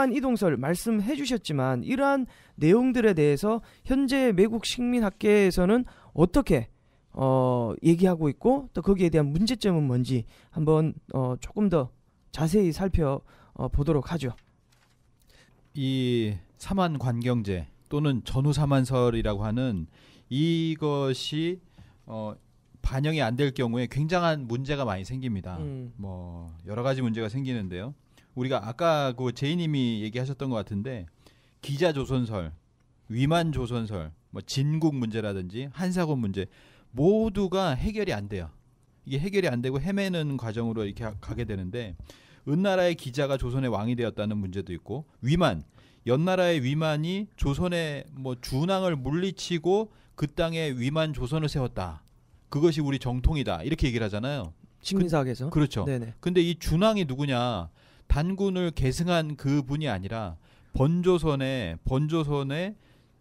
다양한 이동설 말씀해 주셨지만 이러한 내용들에 대해서 현재 미국 식민학계에서는 어떻게 어, 얘기하고 있고 또 거기에 대한 문제점은 뭔지 한번 어, 조금 더 자세히 살펴보도록 어, 하죠. 이 사만 관경제 또는 전후 사만설이라고 하는 이것이 어, 반영이 안 될 경우에 굉장한 문제가 많이 생깁니다. 음. 뭐 여러 가지 문제가 생기는데요. 우리가 아까 그 제이님이 얘기하셨던 것 같은데 기자 조선설, 위만 조선설, 뭐 진국 문제라든지 한사고 문제 모두가 해결이 안 돼요. 이게 해결이 안 되고 헤매는 과정으로 이렇게 가게 되는데 은나라의 기자가 조선의 왕이 되었다는 문제도 있고 위만 연나라의 위만이 조선의 뭐 준왕을 물리치고 그 땅에 위만 조선을 세웠다. 그것이 우리 정통이다. 이렇게 얘기를 하잖아요. 식민사학에서. 그, 렇죠 네네. 근데 이 준왕이 누구냐? 단군을 계승한 그 분이 아니라 번조선의 번조선의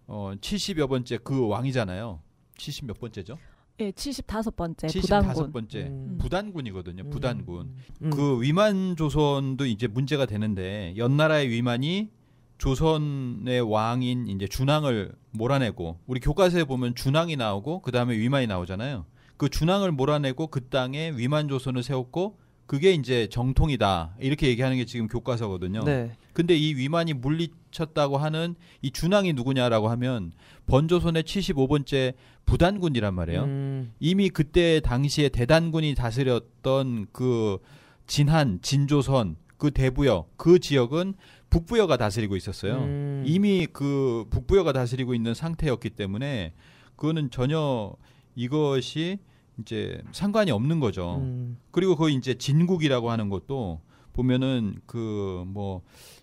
어 70여 번째 그 왕이잖아요. 70 몇 번째죠? 예, 75번째 75번째 부단군. 음. 부단군이거든요. 음. 부단군. 음. 그 위만 조선도 이제 문제가 되는데 연나라의 위만이 조선의 왕인 이제 준왕을 몰아내고 우리 교과서에 보면 준왕이 나오고 그다음에 위만이 나오잖아요. 그 준왕을 몰아내고 그 땅에 위만 조선을 세웠고 그게 이제 정통이다 이렇게 얘기하는 게 지금 교과서거든요. 네. 근데 이 위만이 물리쳤다고 하는 이 준왕이 누구냐라고 하면 번조선의 75번째 부단군이란 말이에요. 음. 이미 그때 당시에 대단군이 다스렸던 그 진한, 진조선, 그 대부여, 그 지역은 북부여가 다스리고 있었어요. 음. 이미 그 북부여가 다스리고 있는 상태였기 때문에 그거는 전혀 이것이 이제 상관이 없는 거죠. 음. 그리고 그 이제 진국이라고 하는 것도 보면은 그 뭐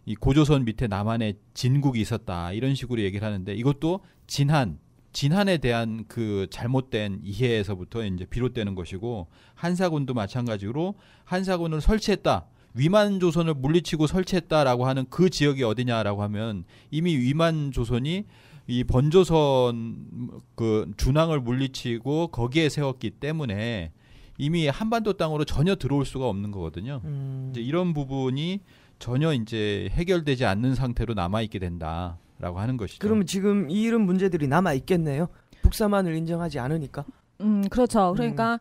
이 고조선 밑에 남한에 진국이 있었다 이런 식으로 얘기를 하는데 이것도 진한 진한에 대한 그 잘못된 이해에서부터 이제 비롯되는 것이고 한사군도 마찬가지로 한사군을 설치했다. 위만 조선을 물리치고 설치했다라고 하는 그 지역이 어디냐라고 하면 이미 위만 조선이 이 번조선 그 준항을 물리치고 거기에 세웠기 때문에 이미 한반도 땅으로 전혀 들어올 수가 없는 거거든요. 음. 이제 이런 부분이 전혀 이제 해결되지 않는 상태로 남아 있게 된다라고 하는 것이죠. 그러면 지금 이런 문제들이 남아 있겠네요. 북사만을 인정하지 않으니까. 음, 그렇죠. 그러니까 음.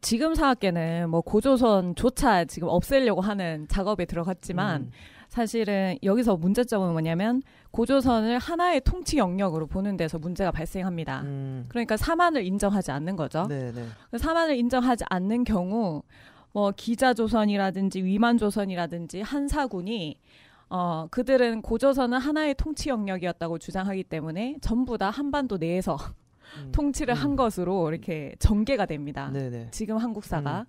지금 사학계는 뭐 고조선조차 지금 없애려고 하는 작업에 들어갔지만 음. 사실은 여기서 문제점은 뭐냐면 고조선을 하나의 통치 영역으로 보는 데서 문제가 발생합니다. 음. 그러니까 사만을 인정하지 않는 거죠. 네네. 네. 그 사만을 인정하지 않는 경우 뭐 기자조선이라든지 위만조선이라든지 한사군이 어, 그들은 고조선은 하나의 통치 영역이었다고 주장하기 때문에 전부 다 한반도 내에서 음. 통치를 한 음. 것으로 이렇게 전개가 됩니다. 네네. 지금 한국사가. 음.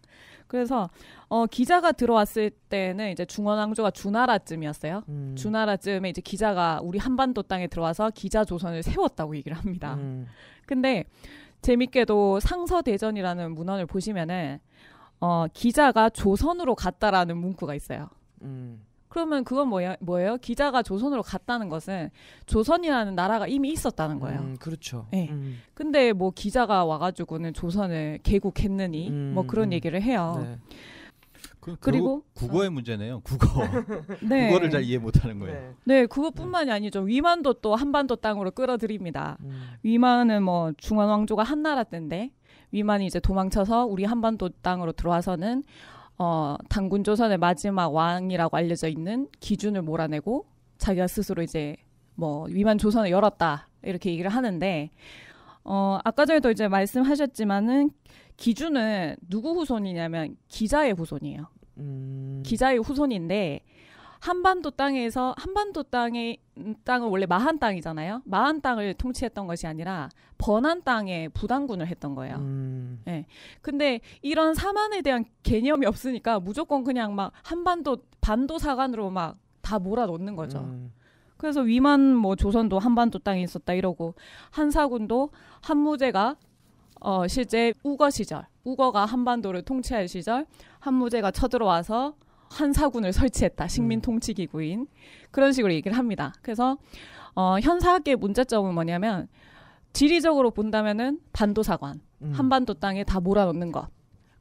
그래서 어, 기자가 들어왔을 때는 이제 중원왕조가 주나라쯤이었어요. 음. 주나라쯤에 이제 기자가 우리 한반도 땅에 들어와서 기자 조선을 세웠다고 얘기를 합니다. 근데 재밌게도 상서대전이라는 문헌을 보시면은 어, 기자가 조선으로 갔다라는 문구가 있어요. 음. 그러면 그건 뭐야, 뭐예요? 기자가 조선으로 갔다는 것은 조선이라는 나라가 이미 있었다는 음, 거예요. 음, 그렇죠. 네. 음. 근데 뭐 기자가 와가지고는 조선을 개국했느니 음, 뭐 그런 음. 얘기를 해요. 네. 그, 그 리고 국어의 어. 문제네요. 국어. 네. 국어를 잘 이해 못하는 거예요. 네, 네 그것뿐만이 아니죠. 위만도 또 한반도 땅으로 끌어들입니다. 음. 위만은 뭐 중한 왕조가 한나라 때인데 위만이 이제 도망쳐서 우리 한반도 땅으로 들어와서는 어, 당군 조선의 마지막 왕이라고 알려져 있는 기준을 몰아내고 자기가 스스로 이제 뭐 위만 조선을 열었다 이렇게 얘기를 하는데 어, 아까 전에도 이제 말씀하셨지만은 기준은 누구 후손이냐면 기자의 후손이에요. 음... 기자의 후손인데 한반도 땅에서 한반도 땅의 땅은 원래 마한 땅이잖아요. 마한 땅을 통치했던 것이 아니라 번안 땅에 부당군을 했던 거예요. 음. 예. 근데 이런 사만에 대한 개념이 없으니까 무조건 그냥 막 한반도 반도 사관으로 막 다 몰아 넣는 거죠. 음. 그래서 위만 뭐 조선도 한반도 땅에 있었다 이러고 한사군도 한무제가 어 실제 우거 시절 우거가 한반도를 통치할 시절 한무제가 쳐들어와서 한 사군을 설치했다. 식민 음. 통치 기구인 그런 식으로 얘기를 합니다. 그래서 어, 현 사학계의 문제점은 뭐냐면 지리적으로 본다면은 반도사관, 음. 한반도 땅에 다 몰아넣는 것.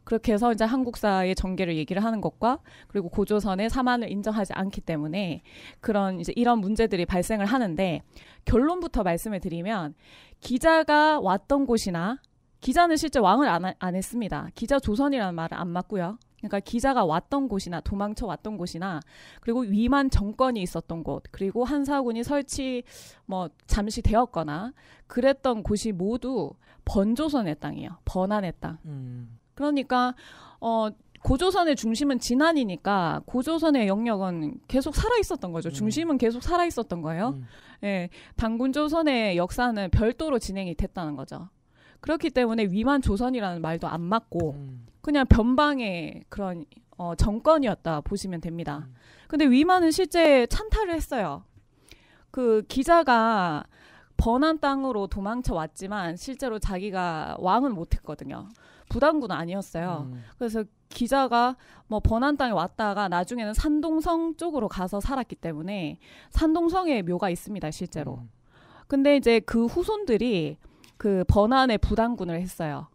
그렇게 해서 이제 한국사의 전개를 얘기를 하는 것과 그리고 고조선의 사만을 인정하지 않기 때문에 그런 이제 이런 문제들이 발생을 하는데 결론부터 말씀을 드리면 기자가 왔던 곳이나 기자는 실제 왕을 안, 안 했습니다. 기자 조선이라는 말을 안 맞고요. 그러니까 기자가 왔던 곳이나 도망쳐 왔던 곳이나 그리고 위만 정권이 있었던 곳 그리고 한사군이 설치 뭐 잠시 되었거나 그랬던 곳이 모두 번조선의 땅이에요. 번안의 땅. 음. 그러니까 어 고조선의 중심은 진안이니까 고조선의 영역은 계속 살아 있었던 거죠. 음. 중심은 계속 살아 있었던 거예요. 음. 예. 당군 조선의 역사는 별도로 진행이 됐다는 거죠. 그렇기 때문에 위만 조선이라는 말도 안 맞고 음. 그냥 변방의 그런 어, 정권이었다 보시면 됩니다. 음. 근데 위만은 실제 찬탈을 했어요. 그 기자가 번안 땅으로 도망쳐 왔지만 실제로 자기가 왕은 못했거든요. 부당군 은 아니었어요. 음. 그래서 기자가 뭐 번안 땅에 왔다가 나중에는 산동성 쪽으로 가서 살았기 때문에 산동성에 묘가 있습니다, 실제로. 음. 근데 이제 그 후손들이 그 번안의 부당군을 했어요.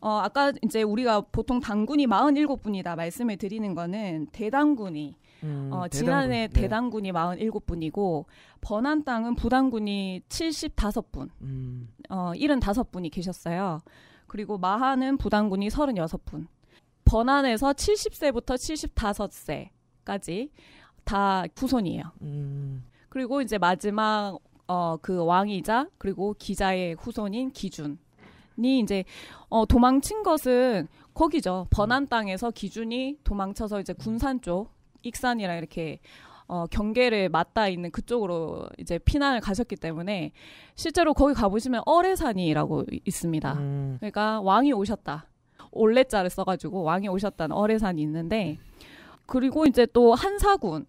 어, 아까 이제 우리가 보통 당군이 47분이다 말씀을 드리는 거는 대당군이 음, 어, 대당군, 지난해 네. 대당군이 47분이고 번안 땅은 부당군이 75분, 음. 어, 75분이 계셨어요. 그리고 마하는 부당군이 36분. 번안에서 70세부터 75세까지 다 후손이에요. 음. 그리고 이제 마지막 어, 그 왕이자 그리고 기자의 후손인 기준. 이 이제 어 도망친 것은 거기죠 번안 음. 땅에서 기준이 도망쳐서 이제 군산 쪽 익산이랑 이렇게 어, 경계를 맞닿아 있는 그쪽으로 이제 피난을 가셨기 때문에 실제로 거기 가보시면 어뢰산이라고 있습니다. 음. 그러니까 왕이 오셨다. 올레자를 써가지고 왕이 오셨다는 어뢰산이 있는데 그리고 이제 또 한사군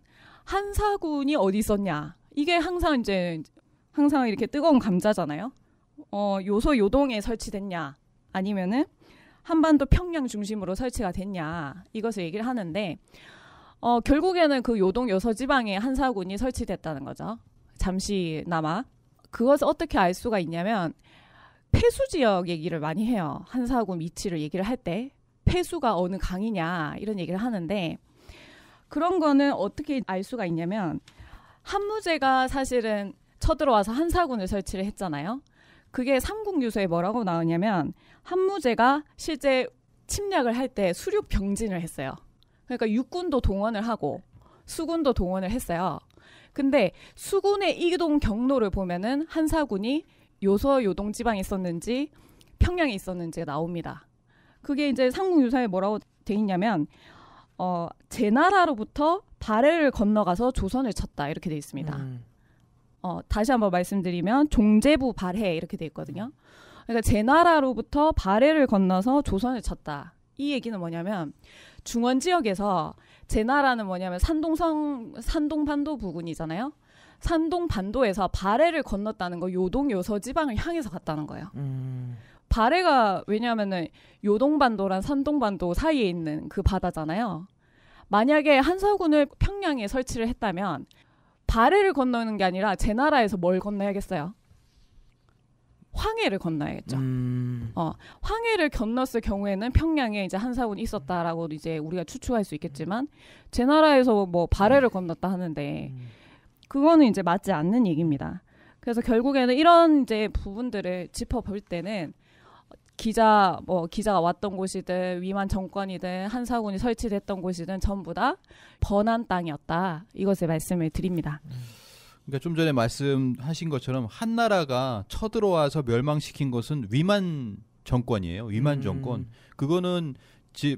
한사군이 어디 있었냐 이게 항상 이제 항상 이렇게 뜨거운 감자잖아요. 어, 요소 요동에 설치됐냐 아니면은 한반도 평양 중심으로 설치가 됐냐 이것을 얘기를 하는데 어, 결국에는 그 요동 요서 지방에 한사군이 설치됐다는 거죠. 잠시나마 그것을 어떻게 알 수가 있냐면 폐수 지역 얘기를 많이 해요. 한사군 위치를 얘기를 할 때 폐수가 어느 강이냐 이런 얘기를 하는데 그런 거는 어떻게 알 수가 있냐면 한무제가 사실은 쳐들어와서 한사군을 설치를 했잖아요. 그게 삼국 유서에 뭐라고 나오냐면 한무제가 실제 침략을 할 때 수륙 병진을 했어요. 그러니까 육군도 동원을 하고 수군도 동원을 했어요. 근데 수군의 이동 경로를 보면은 한사군이 요서 요동 지방에 있었는지 평양에 있었는지 나옵니다. 그게 이제 삼국 유사에 뭐라고 돼 있냐면 어, 제 나라로부터 발해를 건너가서 조선을 쳤다 이렇게 돼 있습니다. 음. 어, 다시 한번 말씀드리면 종제부 발해 이렇게 돼 있거든요. 그러니까 제 나라로부터 발해를 건너서 조선을 쳤다. 이 얘기는 뭐냐면 중원 지역에서 제 나라는 뭐냐면 산동성 산동반도 부근이잖아요. 산동 반도에서 발해를 건넜다는 거 요동 요서 지방을 향해서 갔다는 거예요. 음. 발해가 왜냐하면은 요동 반도랑 산동 반도 사이에 있는 그 바다잖아요. 만약에 한사군을 평양에 설치를 했다면 발해를 건너는 게 아니라 제 나라에서 뭘 건너야겠어요? 황해를 건너야겠죠. 음... 어, 황해를 건넜을 경우에는 평양에 이제 한사군이 있었다라고 이제 우리가 추측할 수 있겠지만 제 나라에서 뭐 발해를 건넜다 하는데 그거는 이제 맞지 않는 얘기입니다. 그래서 결국에는 이런 이제 부분들을 짚어볼 때는 기자 뭐 기자가 왔던 곳이든 위만 정권이든 한사군이 설치됐던 곳이든 전부 다 번안 땅이었다 이것을 말씀을 드립니다. 그러니까 좀 전에 말씀하신 것처럼 한나라가 쳐들어와서 멸망시킨 것은 위만 정권이에요. 위만 음. 정권 그거는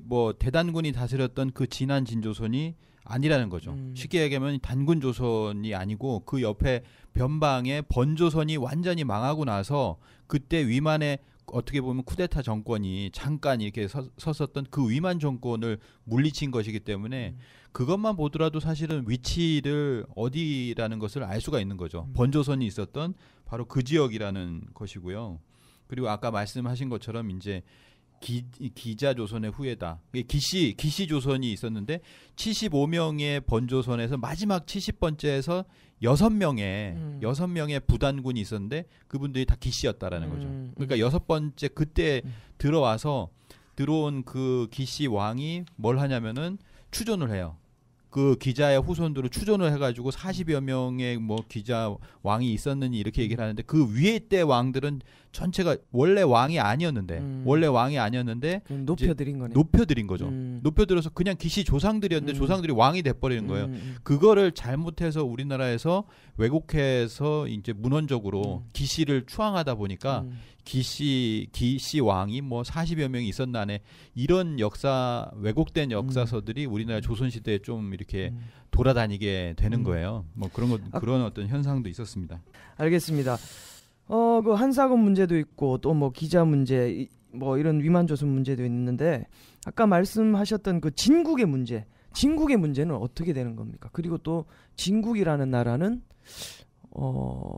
뭐 대단군이 다스렸던 그진난 진조선이 아니라는 거죠. 음. 쉽게 얘기하면 단군 조선이 아니고 그 옆에 변방의 번조선이 완전히 망하고 나서 그때 위만의 어떻게 보면 쿠데타 정권이 잠깐 이렇게 서, 섰었던 그 위만 정권을 물리친 것이기 때문에 음. 그것만 보더라도 사실은 위치를 어디라는 것을 알 수가 있는 거죠. 음. 번조선이 있었던 바로 그 지역이라는 것이고요. 그리고 아까 말씀하신 것처럼 이제 기, 기자 조선의 후예다. 기시 기시 조선이 있었는데 75명의 번조선에서 마지막 70번째에서 여섯 명의 음. 여섯 명의 부단군이 있었는데 그분들이 다 기씨였다라는 거죠. 음, 음. 그러니까 여섯 번째 그때 들어와서 들어온 그 기씨 왕이 뭘 하냐면은 추존을 해요. 그 기자의 후손들을 추존을 해가지고 40여 명의 뭐 기자 왕이 있었느니 이렇게 얘기를 하는데 그 위에 때 왕들은 전체가 원래 왕이 아니었는데 음. 원래 왕이 아니었는데 높여드린 거네 높여드린 거죠. 음. 높여들어서 그냥 기시 조상들이었는데 음. 조상들이 왕이 돼버리는 음, 거예요. 음, 음. 그거를 잘못해서 우리나라에서 왜곡해서 이제 문헌적으로 기시를 추앙하다 보니까 기시 기시 왕이 뭐 40여 명이 있었나네 이런 역사 왜곡된 역사서들이 우리나라 조선 시대에 좀 이렇게 돌아다니게 되는 거예요. 뭐 그런 것 아. 그런 어떤 현상도 있었습니다. 알겠습니다. 어그 한사건 문제도 있고 또 뭐 기자 문제 뭐 이런 위만 조선 문제도 있는데 아까 말씀하셨던 그 진국의 문제, 진국의 문제는 어떻게 되는 겁니까? 그리고 또 진국이라는 나라는 어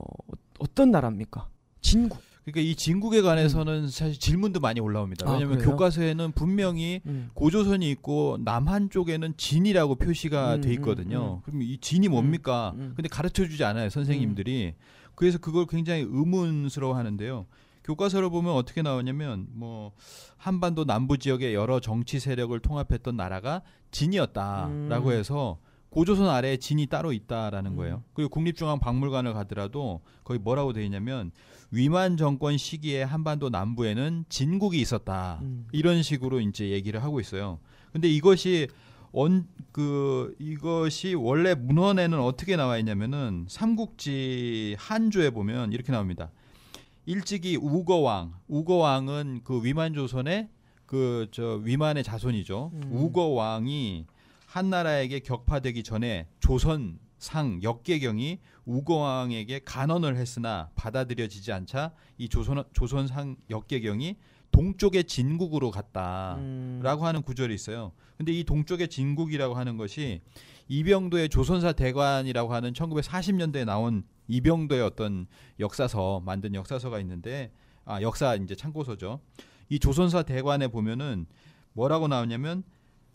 어떤 나라입니까? 진국. 그러니까 이 진국에 관해서는 음. 사실 질문도 많이 올라옵니다. 왜냐하면 아, 교과서에는 분명히 음. 고조선이 있고 남한 쪽에는 진이라고 표시가 음, 돼 음, 있거든요. 음. 그럼 이 진이 음, 뭡니까? 근데 가르쳐 주지 않아요 선생님들이. 그래서 그걸 굉장히 의문스러워 하는데요. 교과서를 보면 어떻게 나오냐면 뭐 한반도 남부 지역의 여러 정치 세력을 통합했던 나라가 진이었다라고 음. 해서 고조선 아래에 진이 따로 있다라는 음. 거예요. 음. 그리고 국립중앙박물관을 가더라도 거의 뭐라고 돼 있냐면 위만 정권 시기에 한반도 남부에는 진국이 있었다. 음. 이런 식으로 이제 얘기를 하고 있어요. 근데 이것이 원그 이것이 원래 문헌에는 어떻게 나와 있냐면은 삼국지 한조에 보면 이렇게 나옵니다. 일찍이 우거왕, 우거왕은 그 위만 조선의 그 저 위만의 자손이죠. 음. 우거왕이 한나라에게 격파되기 전에 조선 상 역계경이 우거왕에게 간언을 했으나 받아들여지지 않자 이 조선 조선상 역계경이 동쪽의 진국으로 갔다라고 음. 하는 구절이 있어요. 근데 이 동쪽의 진국이라고 하는 것이 이병도의 조선사 대관이라고 하는 1940년대에 나온 이병도의 어떤 역사서 만든 역사서가 있는데 아 역사 이제 참고서죠. 이 조선사 대관에 보면은 뭐라고 나오냐면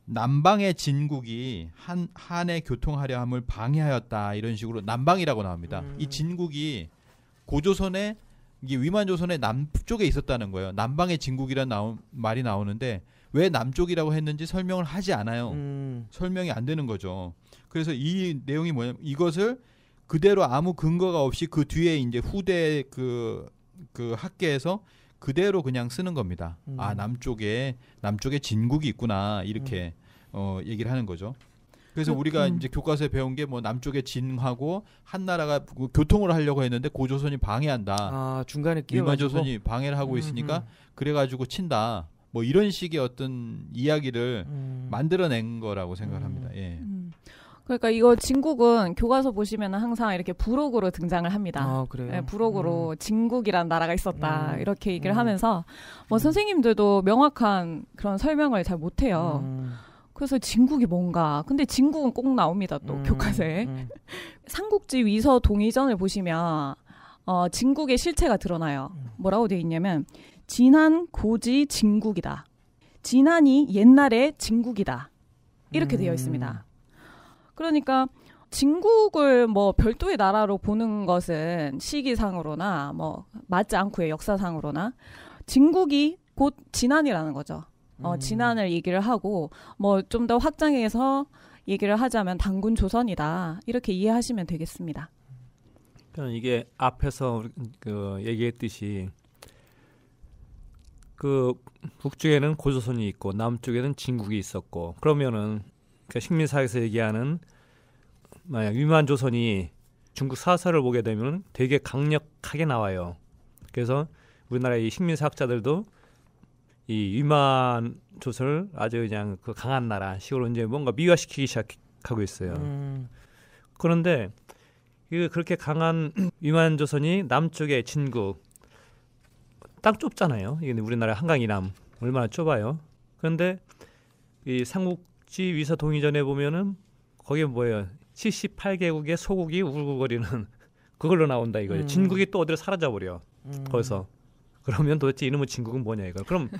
남방의 진국이 한 한의 교통하려 함을 방해하였다 이런 식으로 남방이라고 나옵니다. 음. 이 진국이 고조선의 이게 위만조선의 남쪽에 있었다는 거예요. 남방의 진국이라는 나온, 말이 나오는데 왜 남쪽이라고 했는지 설명을 하지 않아요. 음. 설명이 안 되는 거죠. 그래서 이 내용이 뭐냐면 이것을 그대로 아무 근거가 없이 그 뒤에 이제 후대 그, 그 학계에서 그대로 그냥 쓰는 겁니다. 아, 음. 아, 남쪽에, 남쪽에 진국이 있구나. 이렇게 음. 어, 얘기를 하는 거죠. 그래서 그, 우리가 음. 이제 교과서에 배운 게 뭐 남쪽에 진하고 한나라가 그 교통을 하려고 했는데 고조선이 방해한다. 아 중간에 끼어 일만조선이 방해를 하고 음, 있으니까 음, 음. 그래가지고 친다. 뭐 이런 식의 어떤 이야기를 음. 만들어낸 거라고 생각합니다. 예. 그러니까 이거 진국은 교과서 보시면 항상 이렇게 부록으로 등장을 합니다. 아, 그래요? 네, 부록으로 음. 진국이란 나라가 있었다 음. 이렇게 얘기를 음. 하면서 뭐 선생님들도 명확한 그런 설명을 잘 못해요. 그래서 진국이 뭔가 근데 진국은 꼭 나옵니다 또 음, 교과서에 음. 삼국지 위서 동의전을 보시면 어, 진국의 실체가 드러나요. 음. 뭐라고 되어 있냐면 진한 고지 진국이다. 진한이 옛날에 진국이다. 이렇게 음. 되어 있습니다. 음. 그러니까 진국을 뭐 별도의 나라로 보는 것은 시기상으로나 뭐 맞지 않고의 역사상으로나 진국이 곧 진한이라는 거죠. 어, 진안을 음. 얘기를 하고 뭐 좀 더 확장해서 얘기를 하자면 당군 조선이다 이렇게 이해하시면 되겠습니다. 그러니까 이게 앞에서 그 얘기했듯이 그 북쪽에는 고조선이 있고 남쪽에는 진국이 있었고 그러면은 그 식민사에서 얘기하는 만약 위만 조선이 중국 사설을 보게 되면 되게 강력하게 나와요. 그래서 우리나라의 식민사학자들도 이 위만 조선을 아주 그냥 그 강한 나라 식으로 이제 뭔가 미화시키기 시작하고 있어요. 음. 그런데 이 그 그렇게 강한 위만 조선이 남쪽의 진국 딱 좁잖아요. 이게 우리나라 한강 이남 얼마나 좁아요. 그런데 이 삼국지 위사 동의전에 보면은 거기에 뭐예요? 78개국의 소국이 우글거리는 그걸로 나온다 이거예요. 음. 진국이 또 어디로 사라져 버려. 음. 거기서 그러면 도대체 이놈의 진국은 뭐냐 이거. 그럼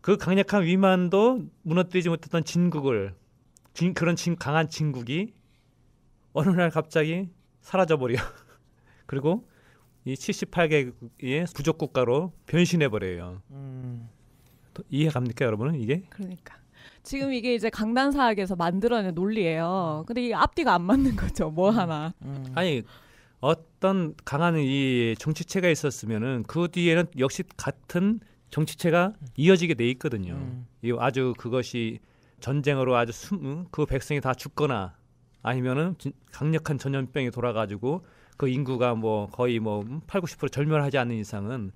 그 강력한 위만도 무너뜨리지 못했던 진국을 진, 그런 진, 강한 진국이 어느 날 갑자기 사라져 버려. 그리고 이 78개의 부족 국가로 변신해 버려요. 음. 이해 갑니까 여러분은 이게? 그러니까. 지금 이게 이제 강단 사학에서 만들어낸 논리예요. 음. 근데 이 앞뒤가 안 맞는 거죠. 뭐 음. 하나. 음. 아니 어떤 강한 이 정치체가 있었으면은 그 뒤에는 역시 같은 정치체가 이어지게 돼 있거든요. 음. 이 아주 그것이 전쟁으로 아주 숨, 그 백성이 다 죽거나 아니면은 강력한 전염병이 돌아가지고 그 인구가 뭐 거의 뭐 8, 음, 90% 절멸하지 않는 이상은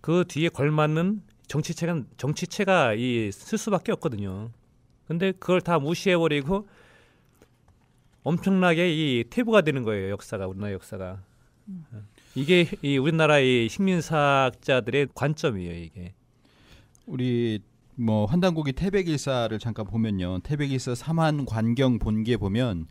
그 뒤에 걸맞는 정치체가 정치체가 이 쓸 수밖에 없거든요. 근데 그걸 다 무시해버리고 엄청나게 이 퇴보가 되는 거예요 역사가 우리나라 역사가 예. 이게 이 우리나라의 식민사학자들의 관점이에요 이게 우리 뭐 환단국이 태백일사를 잠깐 보면요 태백일사 삼한 관경 본기에 보면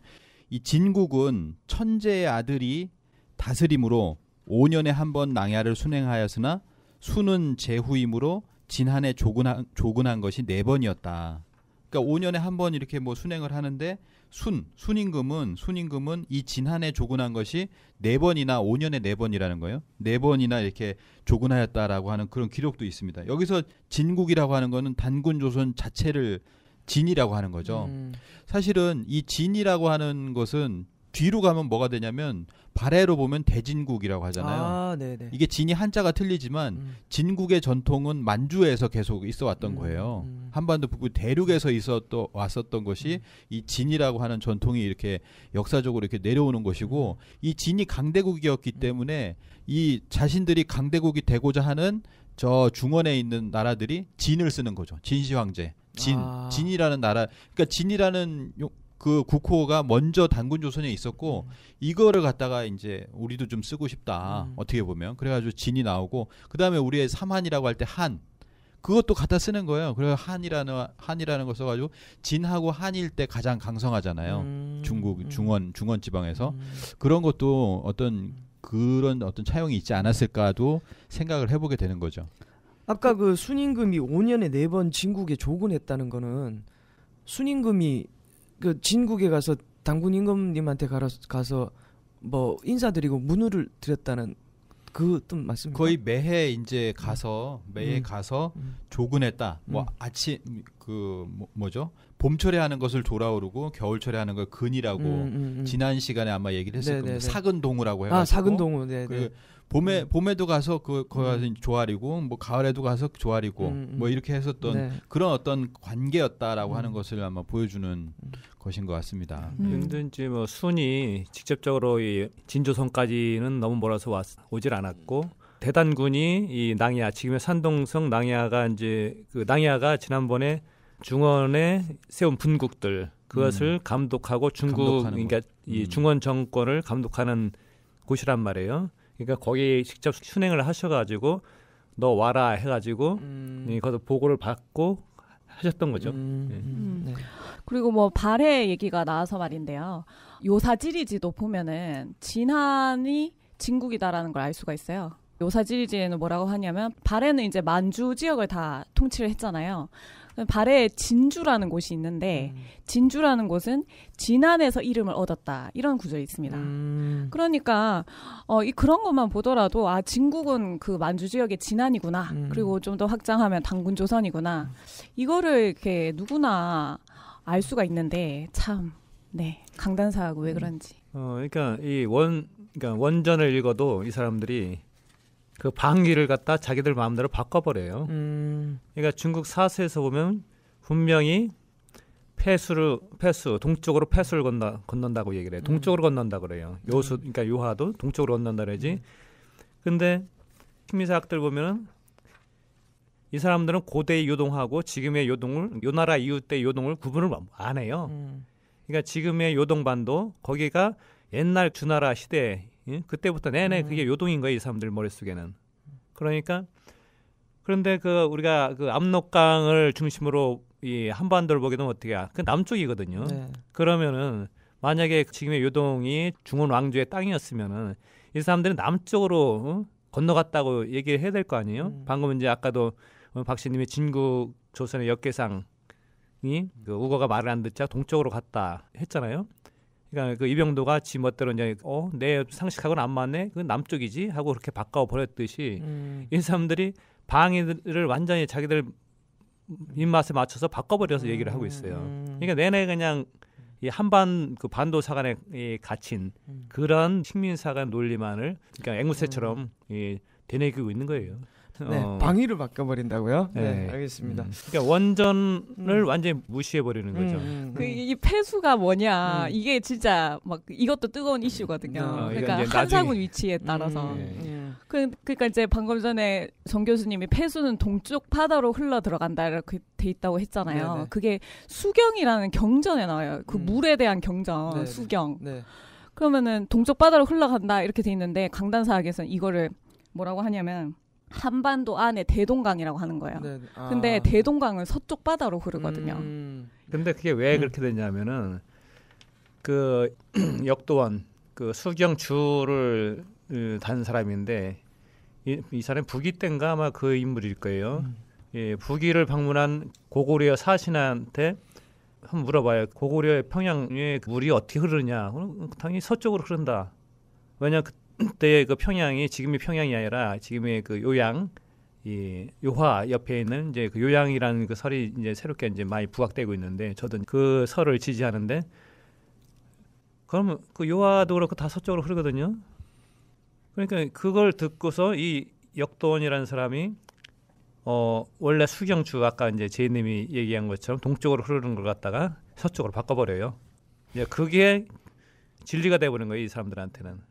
이 진국은 천재의 아들이 다스림으로 5년에 한 번 낭야를 순행하였으나 수는 제후임으로 지난해 조근한, 조근한 것이 네 번이었다. 그러니까 5년에 한 번 이렇게 뭐 순행을 하는데 순 순임금은 순임금은 이 지난해 조근한 것이 네 번이나 5년에 네 번이라는 거예요. 네 번이나 이렇게 조근하였다라고 하는 그런 기록도 있습니다. 여기서 진국이라고 하는 거는 단군 조선 자체를 진이라고 하는 거죠. 음. 사실은 이 진이라고 하는 것은 뒤로 가면 뭐가 되냐면 발해로 보면 대진국이라고 하잖아요. 아, 이게 진이 한자가 틀리지만 음. 진국의 전통은 만주에서 계속 있어 왔던 음, 거예요. 음. 한반도 북부 대륙에서 있어 왔었던 것이 음. 이 진이라고 하는 전통이 이렇게 역사적으로 이렇게 내려오는 것이고 음. 이 진이 강대국이었기 음. 때문에 이 자신들이 강대국이 되고자 하는 저 중원에 있는 나라들이 진을 쓰는 거죠. 진시 황제. 진 아. 진이라는 나라 그러니까 진이라는 용, 그 국호가 먼저 단군 조선에 있었고 음. 이거를 갖다가 이제 우리도 좀 쓰고 싶다 음. 어떻게 보면 그래가지고 진이 나오고 그 다음에 우리의 삼한이라고 할 때 한 그것도 갖다 쓰는 거예요. 그래서 한이라는 한이라는 걸 써가지고 진하고 한일 때 가장 강성하잖아요. 음. 중국 음. 중원 중원 지방에서 음. 그런 것도 어떤 음. 그런 어떤 차용이 있지 않았을까도 생각을 해보게 되는 거죠. 아까 그 순임금이 5년에 4번 진국에 조근했다는 거는 순임금이 그 진국에 가서 당군 임금님한테 가서뭐 인사드리고 문우를 드렸다는 그좀 맞습니까? 거의 매해 이제 가서 음. 매해 음. 가서 음. 조근했다. 뭐 음. 뭐 아침 그 뭐, 죠 봄철에 하는 것을 돌아오르고 겨울철에 하는 걸 근이라고 음, 음, 지난 시간에 아마 얘기를 했을 네네네. 겁니다. 네, 네. 사근동우라고 아, 해가지고 아 사근동우. 네. 그 네. 봄에 음. 봄에도 가서 그 거기서 그 가 음. 조아리고 뭐 가을에도 가서 조아리고 음, 음, 뭐 이렇게 했었던 네. 그런 어떤 관계였다라고 음. 하는 것을 아마 보여주는 음. 것인 것 같습니다. 힘든지 뭐 순이 직접적으로 이 진조선까지는 너무 몰아서 왔, 오질 않았고 대단군이 이 낭야 지금의 산동성 낭야가 이제 그 낭야가 지난번에 중원에 세운 분국들 그것을 감독하고 중국 그러니까 이 중원 정권을 감독하는 곳이란 말이에요. 그러니까 거기 직접 순행을 하셔가지고 너 와라 해가지고 음. 거기서 보고를 받고 하셨던 거죠. 음. 네. 네. 그리고 뭐 발해 얘기가 나와서 말인데요. 요사지리지도 보면은 진한이 진국이다라는 걸 알 수가 있어요. 요사지리지에는 뭐라고 하냐면 발해는 이제 만주 지역을 다 통치를 했잖아요. 발에 진주라는 곳이 있는데 음. 진주라는 곳은 진안에서 이름을 얻었다 이런 구절이 있습니다. 음. 그러니까 어, 이 그런 것만 보더라도 아 진국은 그 만주 지역의 진안이구나 음. 그리고 좀 더 확장하면 당군 조선이구나 음. 이거를 이렇게 누구나 알 수가 있는데 참 네 강단사하고 왜 음. 그런지. 어 그러니까 이 원 그러니까 원전을 읽어도 이 사람들이 그 방위를 갖다 자기들 마음대로 바꿔버려요. 음. 그러니까 중국 사서에서 보면 분명히 폐수를 폐수 동쪽으로 폐수를 건너 건넌다고 얘기를 해요. 음. 동쪽으로 건넌다 그래요. 요수 그러니까 요하도 동쪽으로 건넌다 그러지. 근데 심리사학들 보면은 이 사람들은 고대의 요동하고 지금의 요동을 요 나라 이후 때 요동을 구분을 뭐 안 해요. 음. 그러니까 지금의 요동반도 거기가 옛날 주나라 시대 에 예? 그때부터 내내 음. 그게 요동인 거예요 이 사람들 머릿속에는 그러니까 그런데 그 우리가 그 압록강을 중심으로 이 한반도를 보게 되면 어떻게 그 남쪽이거든요 네. 그러면은 만약에 지금의 요동이 중원 왕조의 땅이었으면은 이 사람들은 남쪽으로 어? 건너갔다고 얘기를 해야 될 거 아니에요 음. 방금 이제 아까도 어, 박씨님이 진국 조선의 역계상이 그 우거가 말을 안 듣자 동쪽으로 갔다 했잖아요. 그러니까 그 이병도가 지 멋대로 이제 어내 상식하고는 안 맞네 그 남쪽이지 하고 그렇게 바꿔 버렸듯이 음. 이 사람들이 방위를 완전히 자기들 입맛에 맞춰서 바꿔버려서 음. 얘기를 하고 있어요. 음. 그러니까 내내 그냥 이 한반 그 반도 사간에 갇힌 음. 그런 식민사관 논리만을 그러니까 앵무새처럼 음. 이 되뇌기고 있는 거예요. 네, 어. 방위를 바꿔버린다고요? 네, 네. 알겠습니다. 음. 그러니까 원전을 음. 완전히 무시해버리는 거죠. 음, 음, 음. 그, 이 폐수가 뭐냐 음. 이게 진짜 막 이것도 뜨거운 이슈거든요. 어, 그러니까 한사군 나중에. 위치에 따라서. 네. 예. 그, 그러니까 이제 방금 전에 정 교수님이 폐수는 동쪽 바다로 흘러 들어간다 이렇게 돼 있다고 했잖아요. 네네. 네. 그게 수경이라는 경전에 나와요. 그 물에 대한 경전 네네. 네. 수경. 네 그러면은 동쪽 바다로 흘러간다 이렇게 돼 있는데 강단사학에서는 이거를 뭐라고 하냐면 한반도 안에 대동강이라고 하는 거예요. 네, 네. 아. 근데 대동강은 서쪽 바다로 흐르거든요. 음. 근데 그게 왜 음. 그렇게 됐냐면은그 역도원 그 수경주를 단 사람인데 이, 이 사람이 북이 땐가 아마 그 인물일 거예요. 음. 예, 북기를 방문한 고구려 사신한테 한번 물어봐요. 고구려 의평양의 물이 어떻게 흐르냐? 당연히 서쪽으로 흐른다. 왜냐 그 때의그 평양이 지금의 평양이 아니라 지금의 그 요양 이 요화 옆에 있는 이제 그 요양이라는 그 설이 이제 새롭게 이제 많이 부각되고 있는데 저도 그 설을 지지하는데 그러면 그 요화도 그렇고 다 서쪽으로 흐르거든요. 그러니까 그걸 듣고서 이 역도원이라는 사람이 어 원래 수경주 아까 이제 제이님이 얘기한 것처럼 동쪽으로 흐르는 걸 갖다가 서쪽으로 바꿔버려요. 이제 그게 진리가 돼버린 거예요 이 사람들한테는.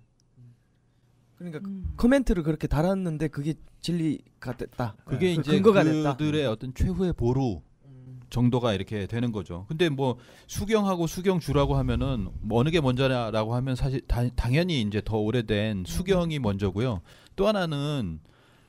그러니까 음. 코멘트를 그렇게 달았는데 그게 진리가 됐다. 그게 네. 이제 그들의 음. 어떤 최후의 보루 정도가 이렇게 되는 거죠. 근데 뭐 수경하고 수경 주라고 하면은 뭐 어느 게 먼저라고 냐 하면 사실 다, 당연히 이제 더 오래된 수경이 먼저고요. 또 하나는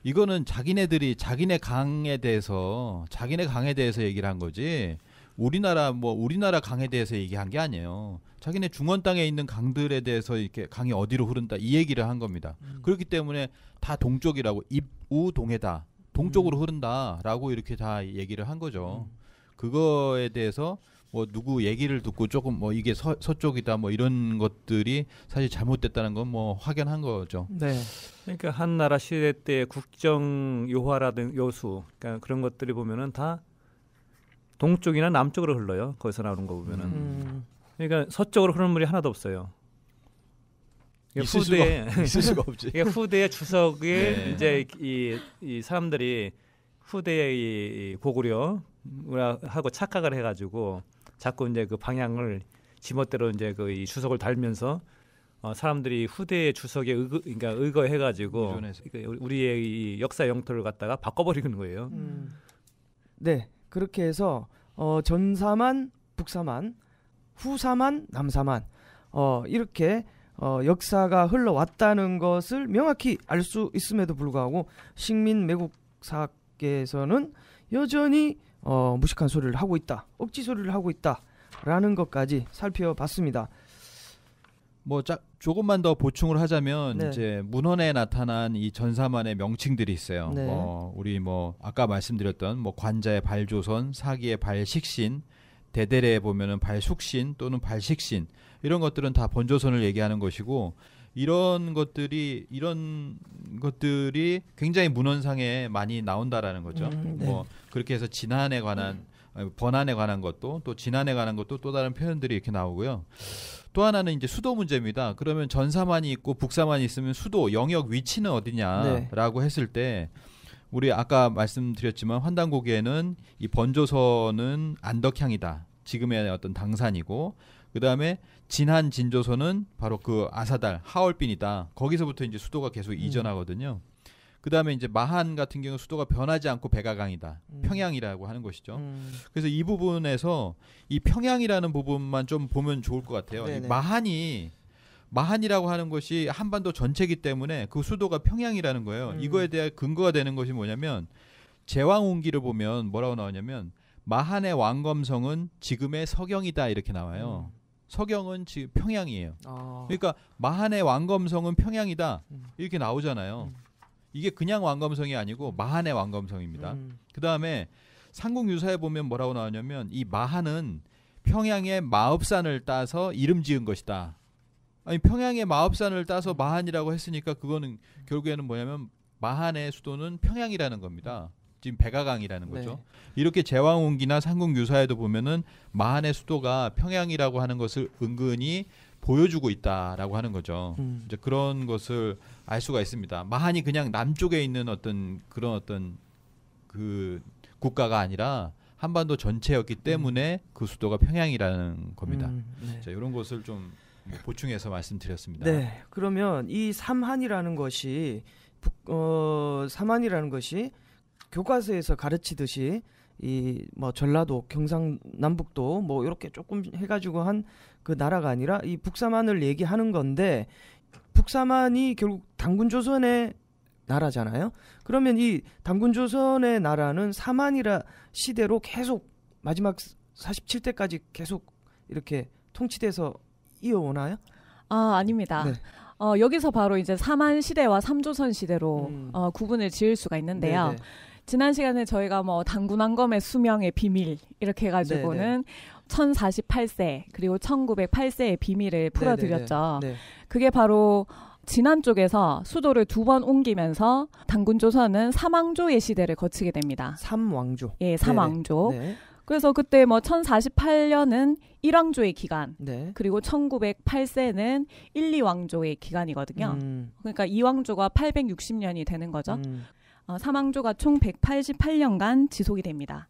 이거는 자기네들이 자기네 강에 대해서 자기네 강에 대해서 얘기를 한 거지. 우리나라 뭐 우리나라 강에 대해서 얘기한 게 아니에요. 자기네 중원 땅에 있는 강들에 대해서 이렇게 강이 어디로 흐른다 이 얘기를 한 겁니다. 음. 그렇기 때문에 다 동쪽이라고 입 우동해다 동쪽으로 음. 흐른다라고 이렇게 다 얘기를 한 거죠. 음. 그거에 대해서 뭐 누구 얘기를 듣고 조금 뭐 이게 서, 서쪽이다 뭐 이런 것들이 사실 잘못됐다는 건 뭐 확연한 거죠. 네. 그러니까 한나라 시대 때 국정 요화라든 요수 그러니까 그런 것들이 보면은 다 동쪽이나 남쪽으로 흘러요. 거기서 나오는 거 보면은. 음. 그러니까 서쪽으로 흐르는 물이 하나도 없어요. 그러니까 있을 후대에, 수가, 있을 수가 없지. 그러니까 후대의 주석에 네. 이제 이, 이 사람들이 후대의 이 고구려 하고 착각을 해가지고 자꾸 이제 그 방향을 지멋대로 이제 그이 주석을 달면서 어, 사람들이 후대의 주석에 의거, 그러니까 의거해가지고 그 우리의 이 역사 영토를 갖다가 바꿔버리는 거예요. 음. 네, 그렇게 해서 어, 전사만 북사만 후사만 남사만 어, 이렇게 어, 역사가 흘러왔다는 것을 명확히 알 수 있음에도 불구하고 식민 매국사께서는 여전히 어, 무식한 소리를 하고 있다, 억지 소리를 하고 있다라는 것까지 살펴봤습니다. 뭐 자, 조금만 더 보충을 하자면 네. 이제 문헌에 나타난 이 전사만의 명칭들이 있어요. 네. 어, 우리 뭐 아까 말씀드렸던 뭐 관자의 발조선, 사기의 발식신, 대대례에 보면은 발숙신 또는 발식신 이런 것들은 다 번조선을 얘기하는 것이고 이런 것들이 이런 것들이 굉장히 문헌상에 많이 나온다라는 거죠. 음, 네. 뭐 그렇게 해서 진안에 관한 음. 번안에 관한 것도 또 진안에 관한 것도 또 다른 표현들이 이렇게 나오고요. 또 하나는 이제 수도 문제입니다. 그러면 전사만이 있고 북사만이 있으면 수도 영역 위치는 어디냐라고 네. 했을 때 우리 아까 말씀드렸지만 환단고개는 이 번조선은 안덕향이다. 지금의 어떤 당산이고 그다음에 진한 진조선은 바로 그 아사달 하얼빈이다. 거기서부터 이제 수도가 계속 음. 이전하거든요. 그 다음에 이제 마한 같은 경우 수도가 변하지 않고 백악강이다. 음. 평양이라고 하는 것이죠. 음. 그래서 이 부분에서 이 평양이라는 부분만 좀 보면 좋을 것 같아요. 마한이 마한이라고 하는 것이 한반도 전체기 이 때문에 그 수도가 평양이라는 거예요. 음. 이거에 대한 근거가 되는 것이 뭐냐면 제왕옹기를 보면 뭐라고 나오냐면 마한의 왕검성은 지금의 서경이다 이렇게 나와요. 서경은 음. 지금 평양이에요. 아. 그러니까 마한의 왕검성은 평양이다 음. 이렇게 나오잖아요. 음. 이게 그냥 왕검성이 아니고 마한의 왕검성입니다 음. 그 다음에 삼국 유사에 보면 뭐라고 나오냐면 이 마한은 평양의 마읍산을 따서 이름 지은 것이다. 아니 평양의 마읍산을 따서 마한이라고 했으니까 그거는 결국에는 뭐냐면 마한의 수도는 평양이라는 겁니다. 지금 백악강이라는 거죠. 네. 이렇게 제왕운기나 삼국 유사에도 보면은 마한의 수도가 평양이라고 하는 것을 은근히 보여주고 있다라고 하는 거죠. 음. 이제 그런 것을 알 수가 있습니다. 마한이 그냥 남쪽에 있는 어떤 그런 어떤 그 국가가 아니라 한반도 전체였기 음. 때문에 그 수도가 평양이라는 겁니다. 음, 네. 자, 이런 것을 좀 보충해서 말씀드렸습니다. 네. 그러면 이 삼한이라는 것이 북, 어, 삼한이라는 것이 교과서에서 가르치듯이 이뭐 전라도, 경상남북도 뭐 이렇게 조금 해가지고 한 그 나라가 아니라 이 북사만을 얘기하는 건데 북사만이 결국 당군 조선의 나라잖아요. 그러면 이 당군 조선의 나라는 사만이라 시대로 계속 마지막 47대까지 계속 이렇게 통치돼서 이어오나요? 아 아닙니다. 네. 어, 여기서 바로 이제 사만 시대와 삼조선 시대로 음. 어, 구분을 지을 수가 있는데요. 네네. 네. 지난 시간에 저희가 뭐 당군왕검의 수명의 비밀 이렇게 해가지고는 네네. 1048세 그리고 1908세의 비밀을 네, 네, 풀어드렸죠. 네네. 그게 바로 진안 쪽에서 수도를 두 번 옮기면서 당군 조선은 삼왕조의 시대를 거치게 됩니다. 삼왕조. 예, 삼왕조. 네네. 그래서 그때 뭐 1048년은 1왕조의 기간, 네. 그리고 1908세는 1, 2왕조의 기간이거든요. 음. 그러니까 2왕조가 860년이 되는 거죠. 음. 어, 사망조가 총 188년간 지속이 됩니다.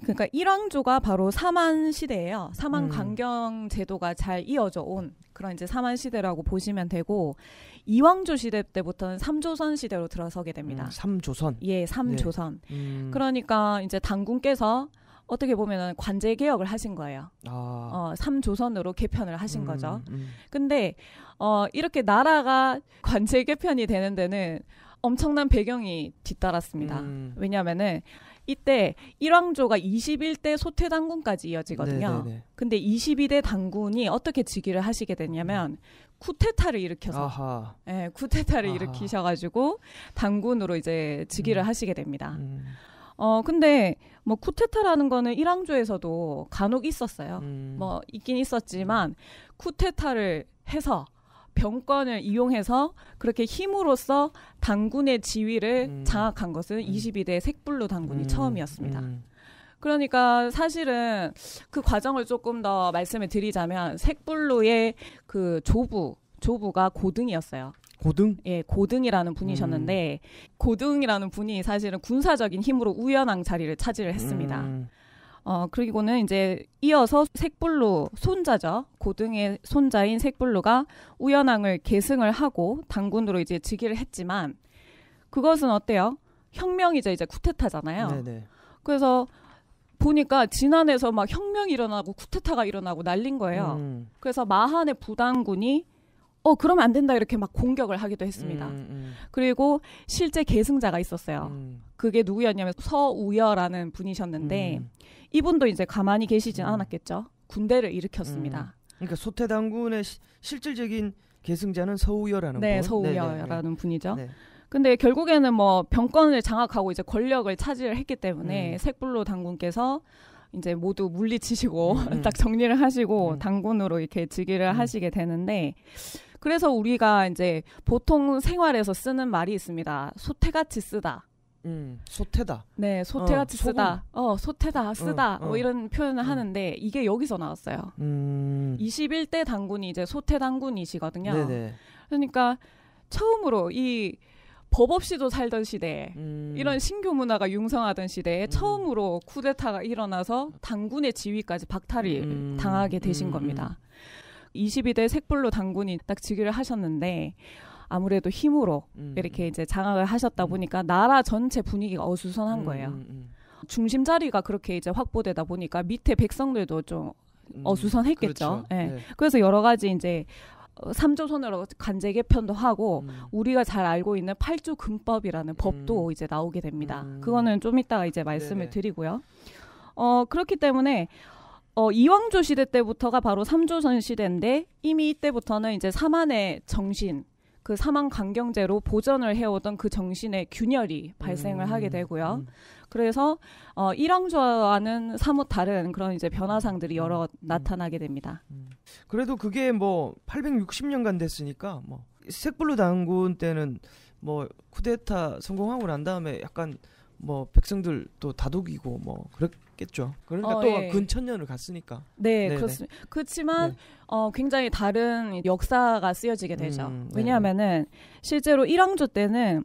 그러니까 일왕조가 바로 사만 시대예요. 사만 음. 경 제도가 잘 이어져 온 그런 이제 사만 시대라고 보시면 되고 이왕조 시대 때부터는 삼조선 시대로 들어서게 됩니다. 음, 삼조선. 예, 네. 삼조선. 네. 음. 그러니까 이제 당군께서 어떻게 보면 은 관제 개혁을 하신 거예요. 아. 어, 삼조선으로 개편을 하신 음, 거죠. 음. 근데 어 이렇게 나라가 관제 개편이 되는 데는 엄청난 배경이 뒤따랐습니다. 음. 왜냐면은 이때 일왕조가 21대 소태 당군까지 이어지거든요. 네네네. 네, 네. 근데 22대 당군이 어떻게 즉위를 하시게 됐냐면 음. 쿠데타를 일으켜서 아하. 예, 쿠데타를 아하. 일으키셔가지고 당군으로 이제 즉위를 음. 하시게 됩니다. 음. 어 근데 뭐쿠테타라는 거는 일왕조에서도 간혹 있었어요. 음. 뭐 있긴 있었지만 쿠테타를 해서 병권을 이용해서 그렇게 힘으로써 당군의 지위를 음. 장악한 것은 음. 22대 색불로 당군이 음. 처음이었습니다. 음. 그러니까 사실은 그 과정을 조금 더 말씀을 드리자면 색불로의 그 조부 조부가 고등이었어요. 고등? 예, 고등이라는 분이셨는데 음. 고등이라는 분이 사실은 군사적인 힘으로 우연왕 자리를 차지를 했습니다. 음. 어, 그리고는 이제 이어서 색불루 손자죠. 고등의 손자인 색불루가 우연왕을 계승을 하고 당군으로 이제 즉위를 했지만 그것은 어때요? 혁명이죠. 이제 쿠데타잖아요. 네네. 그래서 보니까 진안에서 막 혁명이 일어나고 쿠데타가 일어나고 난린 거예요. 음. 그래서 마한의 부당군이 어 그러면 안 된다 이렇게 막 공격을 하기도 했습니다. 음, 음. 그리고 실제 계승자가 있었어요. 음. 그게 누구였냐면 서우여라는 분이셨는데 음. 이분도 이제 가만히 계시진 음. 않았겠죠. 군대를 일으켰습니다. 음. 그러니까 소태당군의 시, 실질적인 계승자는 서우여라는 네, 분. 네, 네, 네. 서우여라는 분이죠. 네. 근데 결국에는 뭐 병권을 장악하고 이제 권력을 차지했기 를 때문에 음. 색불로 당군께서 이제 모두 물리치시고 음. 음. 딱 정리를 하시고 음. 당군으로 이렇게 즉위를 하시게 되는데 그래서 우리가 이제 보통 생활에서 쓰는 말이 있습니다. 소태같이 쓰다. 음, 소태다. 네, 소태같이 어, 쓰다. 어, 소태다, 어, 쓰다. 뭐 어, 어. 뭐 이런 표현을 어. 하는데 이게 여기서 나왔어요. 음. 21대 당군이 이제 소태 당군이시거든요. 네네. 그러니까 처음으로 이 법 없이도 살던 시대에 음. 이런 신교 문화가 융성하던 시대에 음. 처음으로 쿠데타가 일어나서 당군의 지위까지 박탈이 음. 당하게 되신 음. 겁니다. 22대 색불로 당군이 딱 즉위를 하셨는데 아무래도 힘으로 음. 이렇게 음. 이제 장악을 하셨다 음. 보니까 나라 전체 분위기가 어수선한 음, 거예요. 중심 자리가 그렇게 이제 확보되다 보니까 밑에 백성들도 좀 어수선했겠죠. 그 그렇죠. 예. 네. 그래서 여러 가지 이제 어, 삼조선으로 관제 개편도 하고 음. 우리가 잘 알고 있는 팔조 금법이라는 법도 이제 나오게 됩니다. 음. 그거는 좀 이따가 이제 말씀을 네네. 드리고요. 어 그렇기 때문에 어 이왕조 시대 때부터가 바로 삼조선 시대인데 이미 이때부터는 이제 사만의 정신 그 사망 강경제로 보전을 해오던 그 정신의 균열이 발생을 음, 하게 되고요. 음. 그래서 어, 일왕좌와는 사뭇 다른 그런 이제 변화상들이 여러 음. 음. 나타나게 됩니다. 음. 그래도 그게 뭐 860년간 됐으니까 뭐 색불로 당군 때는 뭐 쿠데타 성공하고 난 다음에 약간 뭐 백성들 또 다독이고 뭐 그랬 갔겠죠. 그러니까 어, 또 예. 근천년을 갔으니까. 네, 네, 네. 그렇습니다. 그렇지만 네. 어, 굉장히 다른 역사가 쓰여지게 되죠. 음, 네. 왜냐하면은 실제로 1왕조 때는